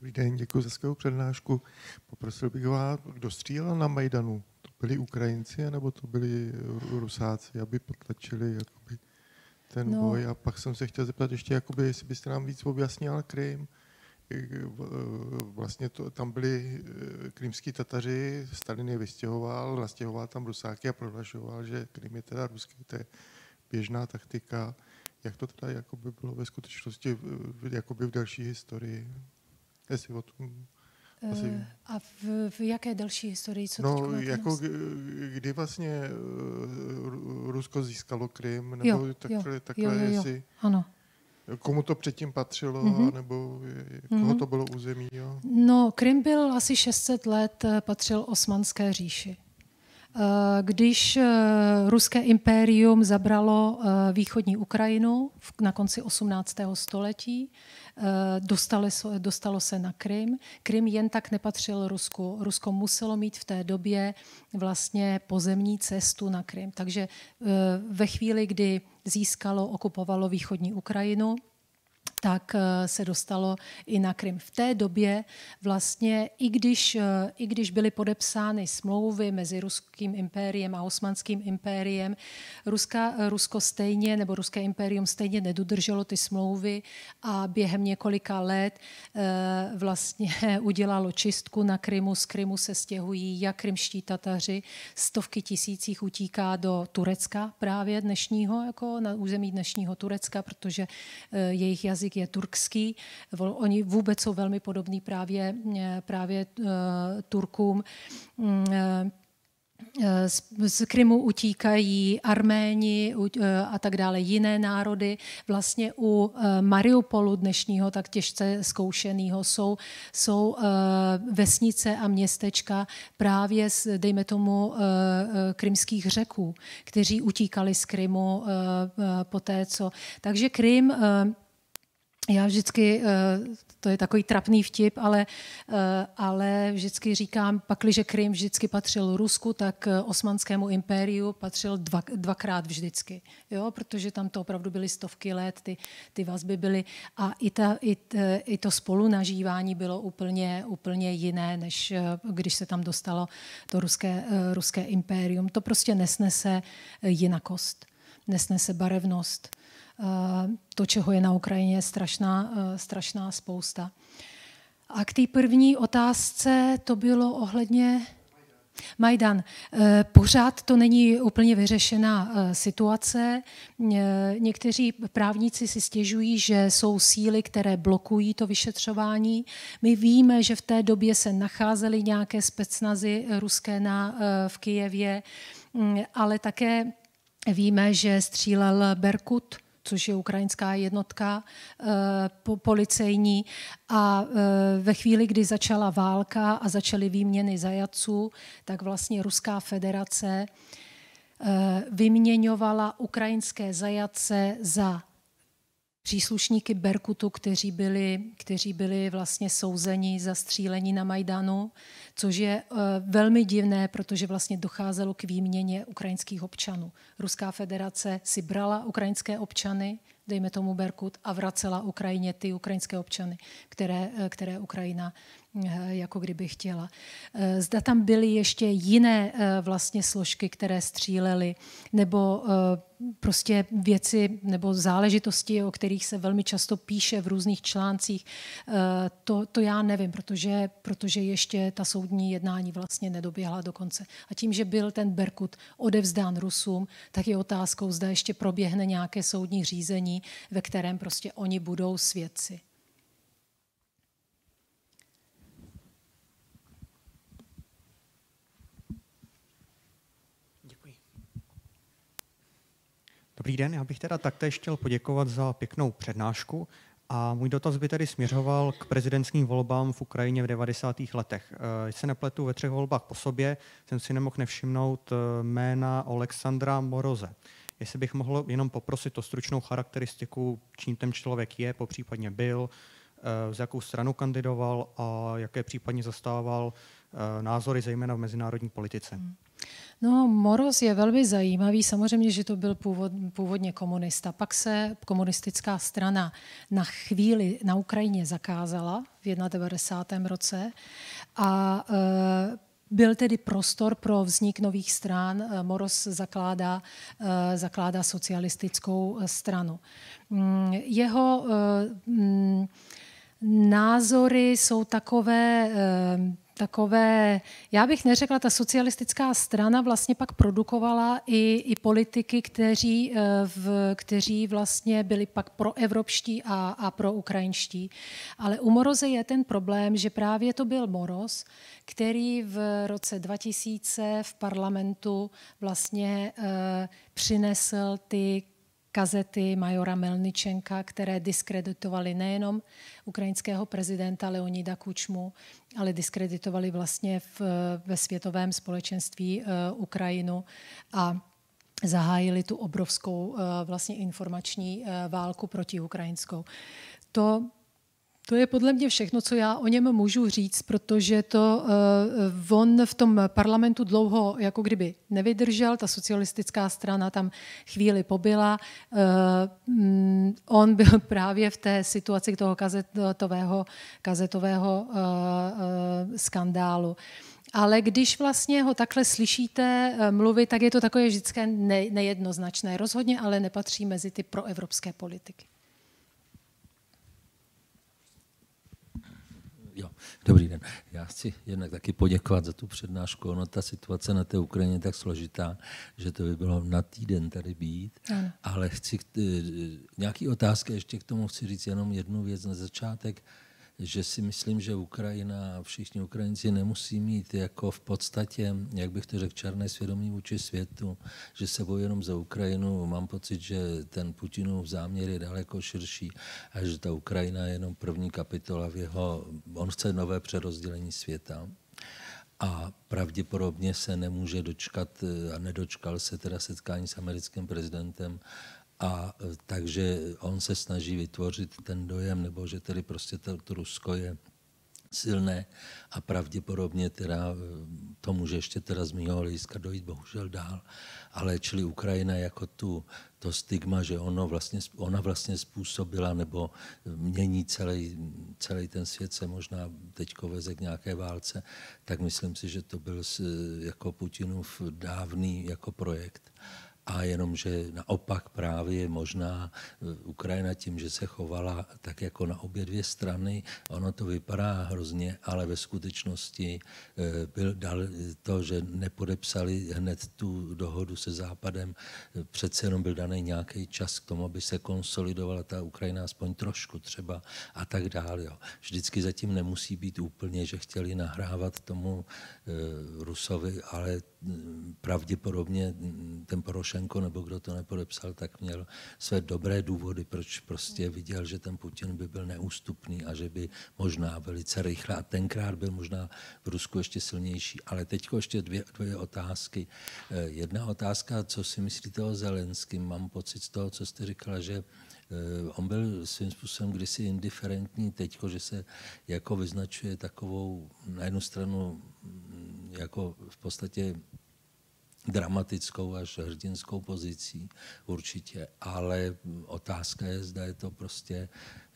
[SPEAKER 4] Dobrý den, děkuji za skvělou přednášku. Poprosil bych vás, kdo střílel na Majdanu? To byli Ukrajinci, nebo to byli Rusáci, aby potlačili jakoby, ten no. boj? A pak jsem se chtěl zeptat ještě, jakoby, jestli byste nám víc objasnil Krym. E, vlastně to, tam byli e, krymskí Tataři, Stalin je vystěhoval, nastěhoval tam Rusáky a prohlašoval, že Krym je teda ruský, to je běžná taktika. Jak to teda jakoby bylo ve skutečnosti jakoby v další historii? Jestli od, eh, asi...
[SPEAKER 1] A v, v jaké další historii? Co no, jako
[SPEAKER 4] kdy vlastně eh, Rusko získalo Krym, nebo jo, takhle, jo, takhle jo, jo, jo. Ano. Komu to předtím patřilo, mm-hmm. nebo koho mm-hmm. to bylo území? Jo?
[SPEAKER 1] No, Krym byl asi 600 let, eh, patřil osmanské říši. Eh, když eh, ruské impérium zabralo eh, východní Ukrajinu na konci 18. století, dostalo se na Krym. Krym jen tak nepatřil Rusku. Rusko muselo mít v té době vlastně pozemní cestu na Krym. Takže ve chvíli, kdy získalo, okupovalo východní Ukrajinu, tak eh, se dostalo i na Krym. V té době vlastně, i když, eh, i když byly podepsány smlouvy mezi ruským impériem a osmanským impériem, Ruska, eh, Rusko stejně, nebo ruské impérium stejně nedodrželo ty smlouvy a během několika let vlastně [LAUGHS] udělalo čistku na Krymu. Z Krymu se stěhují jak krymští Tataři, stovky tisících utíká do Turecka právě dnešního, jako na území dnešního Turecka, protože jejich jazyk jazyk je turkský. Oni vůbec jsou velmi podobní právě, eh, právě eh, Turkům. Mm, eh, z, z Krymu utíkají Arméni a tak dále, jiné národy. Vlastně u Mariupolu dnešního, tak těžce zkoušeného, jsou, jsou vesnice a městečka právě, z, dejme tomu, krymských řeků, kteří utíkali z Krymu po té, co... Takže Krym já vždycky, eh, to je takový trapný vtip, ale, eh, ale vždycky říkám, pakliže Krym vždycky patřil Rusku, tak eh, osmanskému impériu patřil dva, dvakrát vždycky. Jo, protože tam to opravdu byly stovky let, ty, ty vazby byly a i, ta, i, i to spolunažívání bylo úplně, úplně jiné, než když se tam dostalo to ruské, ruské impérium. To prostě nesnese jinakost, nesnese barevnost, Eh, to, čeho je na Ukrajině, strašná, eh, strašná spousta. A k té první otázce to bylo ohledně Majdan. Eh, pořád to není úplně vyřešená situace. Někteří právníci si stěžují, že jsou síly, které blokují to vyšetřování. My víme, že v té době se nacházely nějaké specnazy ruské na, v Kijevě, mm, ale také víme, že střílel Berkut – což je ukrajinská jednotka eh, policejní. A eh, ve chvíli, kdy začala válka a začaly výměny zajaců, tak vlastně Ruská federace eh, vyměňovala ukrajinské zajace za příslušníky Berkutu, kteří byli, kteří byli vlastně souzeni za střílení na Majdanu, což je velmi divné, protože vlastně docházelo k výměně ukrajinských občanů. Ruská federace si brala ukrajinské občany, dejme tomu Berkut, a vracela Ukrajině ty ukrajinské občany, které, eh, které Ukrajina eh, jako kdyby chtěla. Eh, zda tam byly ještě jiné vlastně složky, které střílely, nebo prostě věci nebo záležitosti, o kterých se velmi často píše v různých článcích, to, to já nevím, protože, protože ještě ta soudní jednání vlastně nedoběhla do konce. A tím, že byl ten Berkut odevzdán Rusům, tak je otázkou, zda ještě proběhne nějaké soudní řízení, ve kterém prostě oni budou svědci.
[SPEAKER 3] Dobrý den, já bych teda taktéž chtěl poděkovat za pěknou přednášku. A můj dotaz by tedy směřoval k prezidentským volbám v Ukrajině v 90. letech. Když eh, se nepletu ve třech volbách po sobě, jsem si nemohl nevšimnout eh, jména Alexandra Moroze. Jestli bych mohl jenom poprosit o stručnou charakteristiku, čím ten člověk je, popřípadně byl, eh, z jakou stranu kandidoval a jaké případně zastával názory, zejména v mezinárodní politice. Hmm.
[SPEAKER 1] No, Moros je velmi zajímavý. Samozřejmě, že to byl původ, původně komunista. Pak se komunistická strana na chvíli na Ukrajině zakázala v 91. roce a e, byl tedy prostor pro vznik nových stran. E, Moros zakládá, e, zakládá socialistickou stranu. Mm, jeho e, mm, názory jsou takové takové, já bych neřekla, ta socialistická strana vlastně pak produkovala i, i politiky, kteří, eh, v, kteří vlastně byli pak proevropští a, a proukrajinští. Ale u Moroze je ten problém, že právě to byl Moroz, který v roce 2000 v parlamentu vlastně eh, přinesl ty kazety majora Melničenka, které diskreditovaly nejenom ukrajinského prezidenta Leonida Kučmu, ale diskreditovali vlastně v, ve světovém společenství eh, Ukrajinu a zahájili tu obrovskou eh, vlastně informační eh, válku proti ukrajinskou. To to je podle mě všechno, co já o něm můžu říct, protože to uh, on v tom parlamentu dlouho jako kdyby nevydržel, ta socialistická strana tam chvíli pobyla. Uh, on byl [LAUGHS] právě v té situaci toho kazetového, kazetového uh, uh, skandálu. Ale když vlastně ho takhle slyšíte mluvit, tak je to takové vždycky nejednoznačné. Rozhodně ale nepatří mezi ty proevropské politiky.
[SPEAKER 2] Jo, dobrý den. Já chci jednak taky poděkovat za tu přednášku. Ono, ta situace na té Ukrajině je tak složitá, že to by bylo na týden tady být. Ano. Ale chci, eh, nějaký otázky ještě k tomu chci říct jenom jednu věc na začátek že si myslím, že Ukrajina a všichni Ukrajinci nemusí mít jako v podstatě, jak bych to řekl, černé svědomí vůči světu, že se bojí jenom za Ukrajinu. Mám pocit, že ten Putinův záměr je daleko širší a že ta Ukrajina je jenom první kapitola v jeho, on chce nové přerozdělení světa a pravděpodobně se nemůže dočkat eh, a nedočkal se teda setkání s americkým prezidentem a e, takže on se snaží vytvořit ten dojem, nebo že tedy prostě to, to Rusko je silné a pravděpodobně teda e, to může ještě teda z mého hlediska dojít bohužel dál, ale čili Ukrajina jako tu, to stigma, že ono vlastně, ona vlastně způsobila nebo e, mění celý, celý ten svět se možná teď veze k nějaké válce, tak myslím si, že to byl jako Putinův dávný jako projekt a jenomže naopak právě je možná eh, Ukrajina tím, že se chovala tak jako na obě dvě strany, ono to vypadá hrozně, ale ve skutečnosti eh, byl dal to, že nepodepsali hned tu dohodu se Západem, eh, přece jenom byl daný nějaký čas k tomu, aby se konsolidovala ta Ukrajina aspoň trošku třeba a tak dále. Jo. Vždycky zatím nemusí být úplně, že chtěli nahrávat tomu Rusovi, ale pravděpodobně mm, ten Porošenko, nebo kdo to nepodepsal, tak měl své dobré důvody, proč prostě viděl, že ten Putin by byl neústupný a že by možná velice rychle, a tenkrát byl možná v Rusku ještě silnější. Ale teď ještě dvě, dvě otázky. Eh, jedna otázka, co si myslíte o Zelenským? Mám pocit z toho, co jste říkala, že eh, On byl svým způsobem kdysi indiferentní, teď, že se jako vyznačuje takovou na jednu stranu jako v podstatě dramatickou až hrdinskou pozicí určitě, ale otázka je, zda je to prostě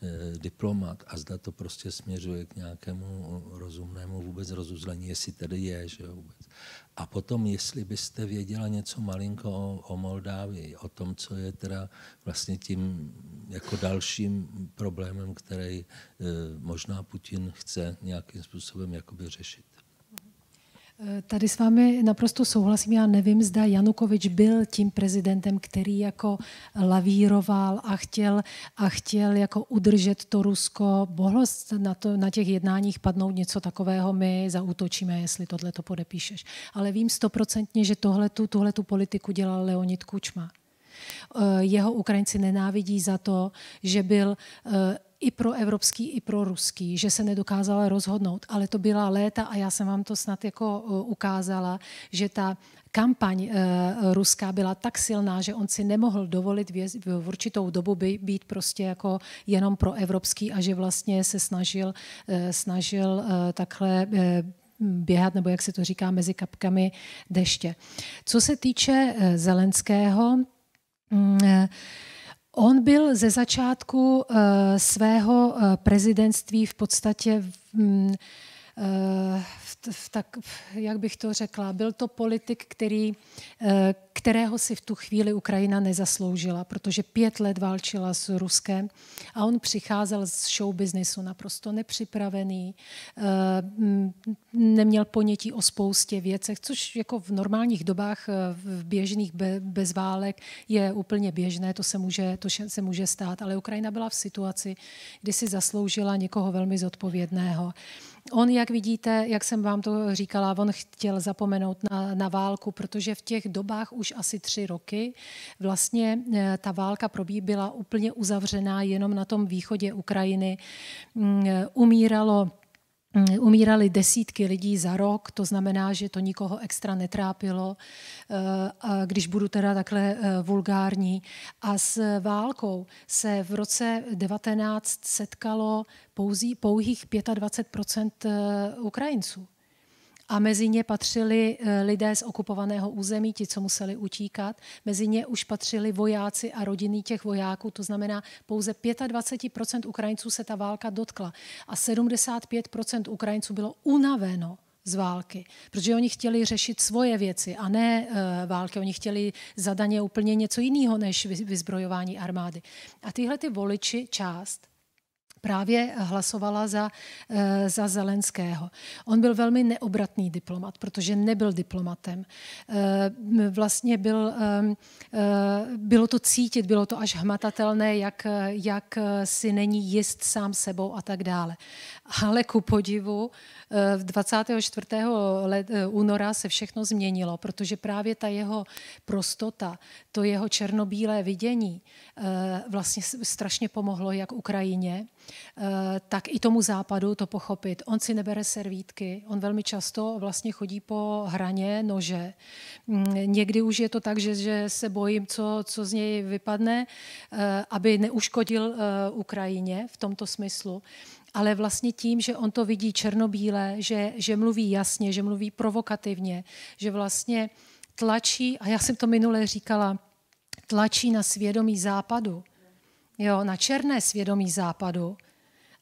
[SPEAKER 2] eh, diplomat a zda to prostě směřuje k nějakému rozumnému vůbec rozuzlení, jestli tedy je, že vůbec. A potom, jestli byste věděla něco malinko o, o Moldávii, o tom, co je teda vlastně tím jako dalším problémem, který eh, možná Putin chce nějakým způsobem jakoby řešit.
[SPEAKER 1] Tady s vámi naprosto souhlasím. Já nevím, zda Janukovič byl tím prezidentem, který jako lavíroval a chtěl, a chtěl jako udržet to Rusko. Mohlo na, to, na těch jednáních padnout něco takového, my zautočíme, jestli tohle to podepíšeš. Ale vím stoprocentně, že tohle tu, politiku dělal Leonid Kučma. Eh, jeho Ukrajinci nenávidí za to, že byl eh, i pro evropský, i pro ruský, že se nedokázala rozhodnout. Ale to byla léta a já jsem vám to snad jako eh, ukázala, že ta kampaň ruská byla tak silná, že on si nemohl dovolit v určitou dobu být prostě jako jenom pro evropský a že vlastně se snažil, snažil takhle běhat, nebo jak se to říká, mezi kapkami deště. Co se týče Zelenského, Mm, eh, on byl ze začátku eh, svého eh, prezidentství v podstatě mm, tak, jak bych to řekla, byl to politik, který, eh, kterého si v tu chvíli Ukrajina nezasloužila, protože pět let válčila s Ruskem a on přicházel z show businessu naprosto nepřipravený, eh, neměl ponětí o spoustě věcech, což jako v normálních dobách, eh, v běžných bez válek je úplně běžné, to se, může, to se může stát, ale Ukrajina byla v situaci, kdy si zasloužila někoho velmi zodpovědného. On, jak vidíte, jak jsem vám to říkala, on chtěl zapomenout na, na válku, protože v těch dobách už asi tři roky vlastně eh, ta válka probí byla úplně uzavřená jenom na tom východě Ukrajiny. Mm, eh, umíralo Mm, umírali desítky lidí za rok, to znamená, že to nikoho extra netrápilo, eh, když budu teda takhle eh, vulgární. A s válkou se v roce 19 setkalo pouzí, pouhých 25 eh, Ukrajinců a mezi ně patřili eh, lidé z okupovaného území, ti, co museli utíkat. Mezi ně už patřili vojáci a rodiny těch vojáků, to znamená pouze 25% Ukrajinců se ta válka dotkla a 75% Ukrajinců bylo unaveno z války, protože oni chtěli řešit svoje věci a ne e, války. Oni chtěli zadaně úplně něco jiného než vyzbrojování armády. A tyhle ty voliči část právě hlasovala za, eh, za Zelenského. On byl velmi neobratný diplomat, protože nebyl diplomatem. Eh, vlastně byl, ehm, eh, bylo to cítit, bylo to až hmatatelné, jak, jak si není jist sám sebou a tak dále. Ale ku podivu 24. Let, února se všechno změnilo, protože právě ta jeho prostota, to jeho černobílé vidění vlastně strašně pomohlo jak Ukrajině, Eh, tak i tomu západu to pochopit. On si nebere servítky, on velmi často vlastně chodí po hraně nože. Mm, někdy už je to tak, že, že se bojím, co, co z něj vypadne, eh, aby neuškodil eh, Ukrajině v tomto smyslu ale vlastně tím, že on to vidí černobílé, že, že mluví jasně, že mluví provokativně, že vlastně tlačí, a já jsem to minule říkala, tlačí na svědomí západu, jo, na černé svědomí západu,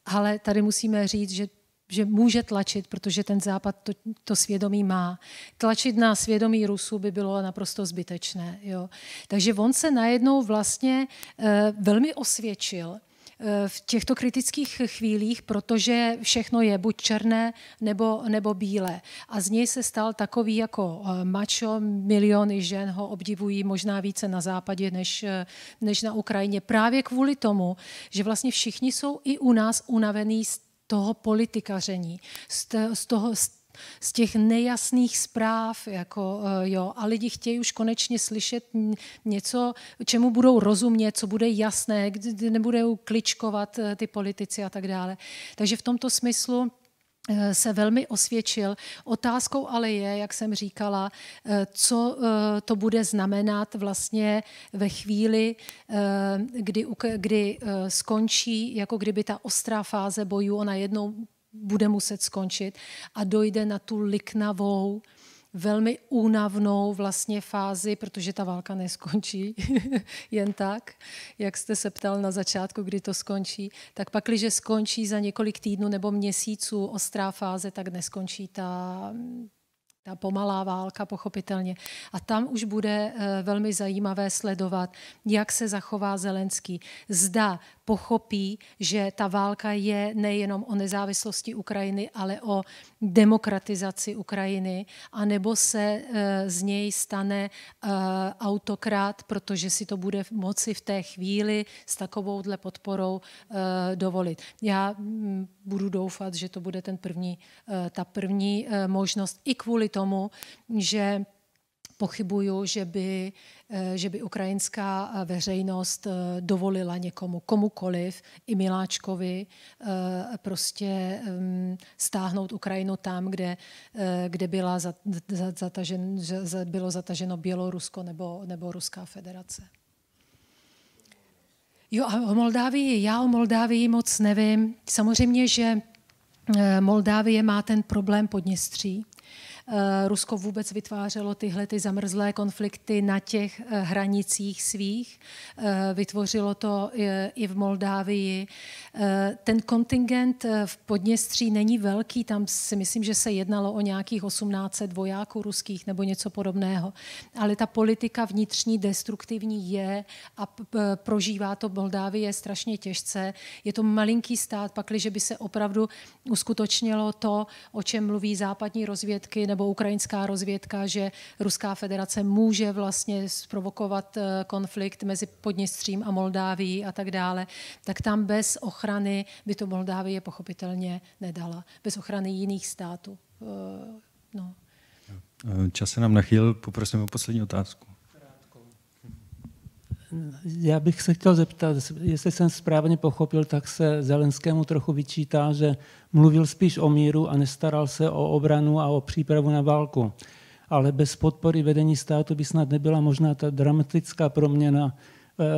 [SPEAKER 1] ale tady musíme říct, že že může tlačit, protože ten Západ to, to svědomí má. Tlačit na svědomí Rusů by bylo naprosto zbytečné. Jo. Takže on se najednou vlastně e, velmi osvědčil Eh, v těchto kritických chvílích, protože všechno je buď černé nebo, nebo bílé. A z něj se stal takový jako eh, mačo, miliony žen ho obdivují možná více na západě než, eh, než na Ukrajině. Právě kvůli tomu, že vlastně všichni jsou i u nás unavený z toho politikaření, z toho, z z těch nejasných zpráv, jako, eh, jo, a lidi chtějí už konečně slyšet něco, čemu budou rozumět, co bude jasné, kdy nebudou kličkovat eh, ty politici a tak dále. Takže v tomto smyslu eh, se velmi osvědčil. Otázkou ale je, jak jsem říkala, co to bude znamenat vlastně ve chvíli, kdy, kdy skončí, jako kdyby ta ostrá fáze bojů, ona jednou bude muset skončit a dojde na tu liknavou, velmi únavnou vlastně fázi, protože ta válka neskončí [LAUGHS] jen tak, jak jste se ptal na začátku, kdy to skončí, tak pak, když skončí za několik týdnů nebo měsíců ostrá fáze, tak neskončí ta ta pomalá válka, pochopitelně. A tam už bude eh, velmi zajímavé sledovat, jak se zachová Zelenský. Zda pochopí, že ta válka je nejenom o nezávislosti Ukrajiny, ale o demokratizaci Ukrajiny, anebo se eh, z něj stane eh, autokrat, protože si to bude moci v té chvíli s takovouhle podporou dovolit. Já mm, budu doufat, že to bude ten první, ta první možnost i kvůli tomu, že pochybuju, že by, eh, že by ukrajinská eh, veřejnost eh, dovolila někomu, komukoliv, i Miláčkovi, prostě mm, stáhnout Ukrajinu tam, kde, kde byla zatažen, bylo zataženo Bělorusko nebo, nebo Ruská federace. Jo, a o Moldávii, já o Moldávii moc nevím. Samozřejmě, že Moldávie má ten problém Podněstří, Eh, Rusko vůbec vytvářelo tyhle ty zamrzlé konflikty na těch eh, hranicích svých. Eh, vytvořilo to i v Moldávii. Ten kontingent v Podněstří není velký, tam si myslím, že se jednalo o nějakých 1800 vojáků ruských nebo něco podobného. Ale ta politika vnitřní destruktivní je a prožívá to Moldávie strašně těžce. Je to malinký stát, pakliže by se opravdu uskutečnilo to, o čem mluví západní rozvědky nebo ukrajinská rozvědka, že Ruská federace může vlastně zprovokovat eh, konflikt mezi Podněstřím a Moldávií a tak dále, tak tam bez ochrany by to Moldávie pochopitelně nedala. Bez ochrany jiných států. Eh, no.
[SPEAKER 2] Eh, čas se nám nachýl, poprosím o poslední otázku.
[SPEAKER 4] Já bych se chtěl zeptat, jestli jsem správně pochopil, tak se Zelenskému trochu vyčítá, že mluvil spíš o míru a nestaral se o obranu a o přípravu na válku. Ale bez podpory vedení státu by snad nebyla možná ta dramatická proměna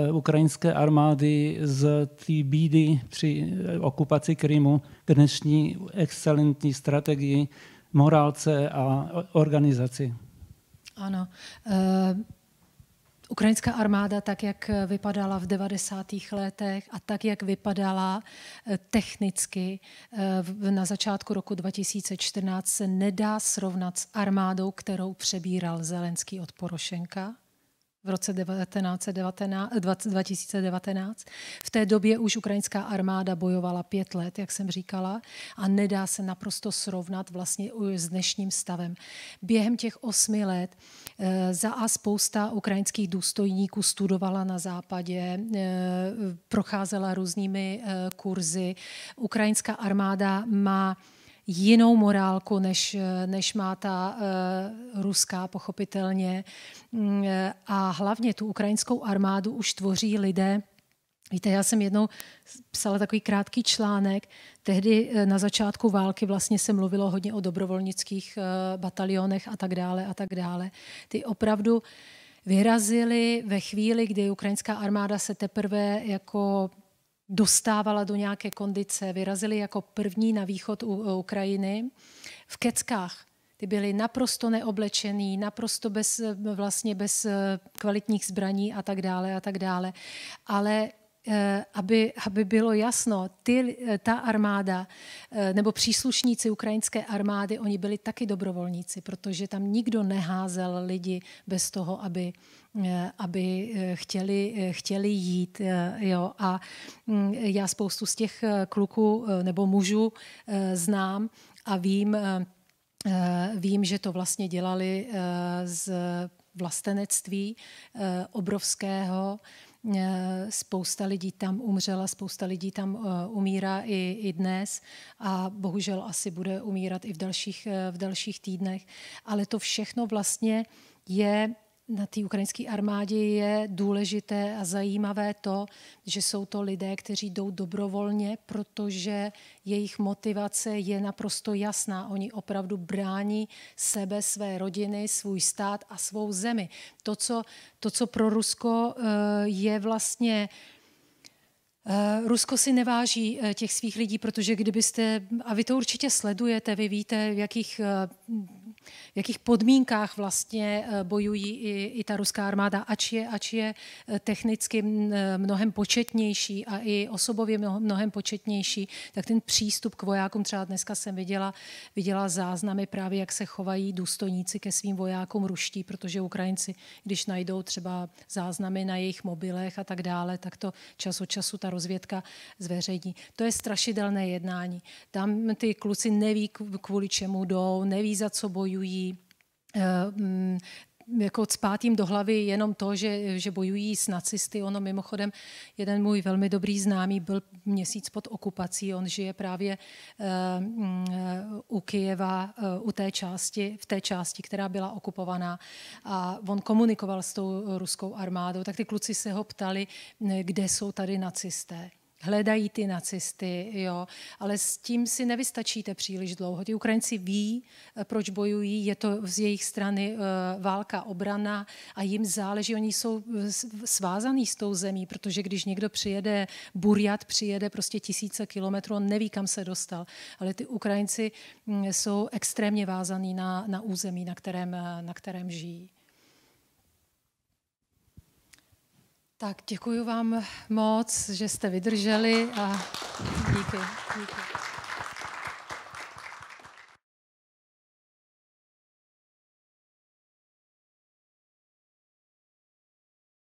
[SPEAKER 4] eh, ukrajinské armády z té bídy při okupaci Krymu k dnešní excelentní strategii, morálce a organizaci.
[SPEAKER 1] Ano. Uh... Ukrajinská armáda, tak jak vypadala v 90. letech a tak jak vypadala eh, technicky eh, na začátku roku 2014, se nedá srovnat s armádou, kterou přebíral Zelenský od Porošenka v roce 2019. V té době už ukrajinská armáda bojovala pět let, jak jsem říkala, a nedá se naprosto srovnat vlastně s dnešním stavem. Během těch osmi let eh, za a spousta ukrajinských důstojníků studovala na západě, eh, procházela různými eh, kurzy. Ukrajinská armáda má jinou morálku, než, než má ta uh, ruská, pochopitelně. Mm, eh, a hlavně tu ukrajinskou armádu už tvoří lidé, Víte, já jsem jednou psala takový krátký článek. Tehdy eh, na začátku války vlastně se mluvilo hodně o dobrovolnických batalionech a tak dále a tak dále. Ty opravdu vyrazili ve chvíli, kdy ukrajinská armáda se teprve jako dostávala do nějaké kondice. Vyrazili jako první na východ u, eh, Ukrajiny v keckách. Ty byly naprosto neoblečený, naprosto bez, eh, vlastně bez eh, kvalitních zbraní a tak dále a tak dále. Ale Eh, aby, aby bylo jasno, ty, eh, ta armáda eh, nebo příslušníci ukrajinské armády, oni byli taky dobrovolníci, protože tam nikdo neházel lidi bez toho, aby, aby chtěli, chtěli jít. Jo. A mm, já spoustu z těch kluků nebo mužů znám a vím, vím, že to vlastně dělali z vlastenectví obrovského, Eh, spousta lidí tam umřela, spousta lidí tam eh, umírá i, i dnes a bohužel asi bude umírat i v dalších, eh, v dalších týdnech. Ale to všechno vlastně je na té ukrajinské armádě je důležité a zajímavé to, že jsou to lidé, kteří jdou dobrovolně, protože jejich motivace je naprosto jasná. Oni opravdu brání sebe, své rodiny, svůj stát a svou zemi. To, co, to, co pro Rusko eh, je vlastně eh, Rusko si neváží eh, těch svých lidí, protože kdybyste, a vy to určitě sledujete, vy víte, v jakých v jakých podmínkách vlastně eh, bojují i, i ta ruská armáda, ač je, ač je eh, technicky eh, mnohem početnější a i osobově mnohem početnější, tak ten přístup k vojákům, třeba dneska jsem viděla, viděla záznamy právě, jak se chovají důstojníci ke svým vojákům ruští, protože Ukrajinci, když najdou třeba záznamy na jejich mobilech a tak dále, tak to čas od času ta rozvědka zveřejní. To je strašidelné jednání. Tam ty kluci neví, kvůli čemu jdou, neví, za co bojují, bojují eh, mm, jako cpátím do hlavy jenom to, že, že bojují s nacisty. Ono mimochodem, jeden můj velmi dobrý známý byl měsíc pod okupací, on žije právě uh, u Kyjeva, uh, u té části, v té části, která byla okupovaná a on komunikoval s tou ruskou armádou, tak ty kluci se ho ptali, kde jsou tady nacisté hledají ty nacisty, jo, ale s tím si nevystačíte příliš dlouho. Ti Ukrajinci ví, eh, proč bojují, je to z jejich strany eh, válka, obrana a jim záleží, oni jsou eh, svázaní s tou zemí, protože když někdo přijede, Burjat přijede prostě tisíce kilometrů, on neví, kam se dostal, ale ty Ukrajinci mm, jsou extrémně vázaní na, na území, na kterém, na kterém žijí. Tak děkuji vám moc, že jste vydrželi a díky. díky.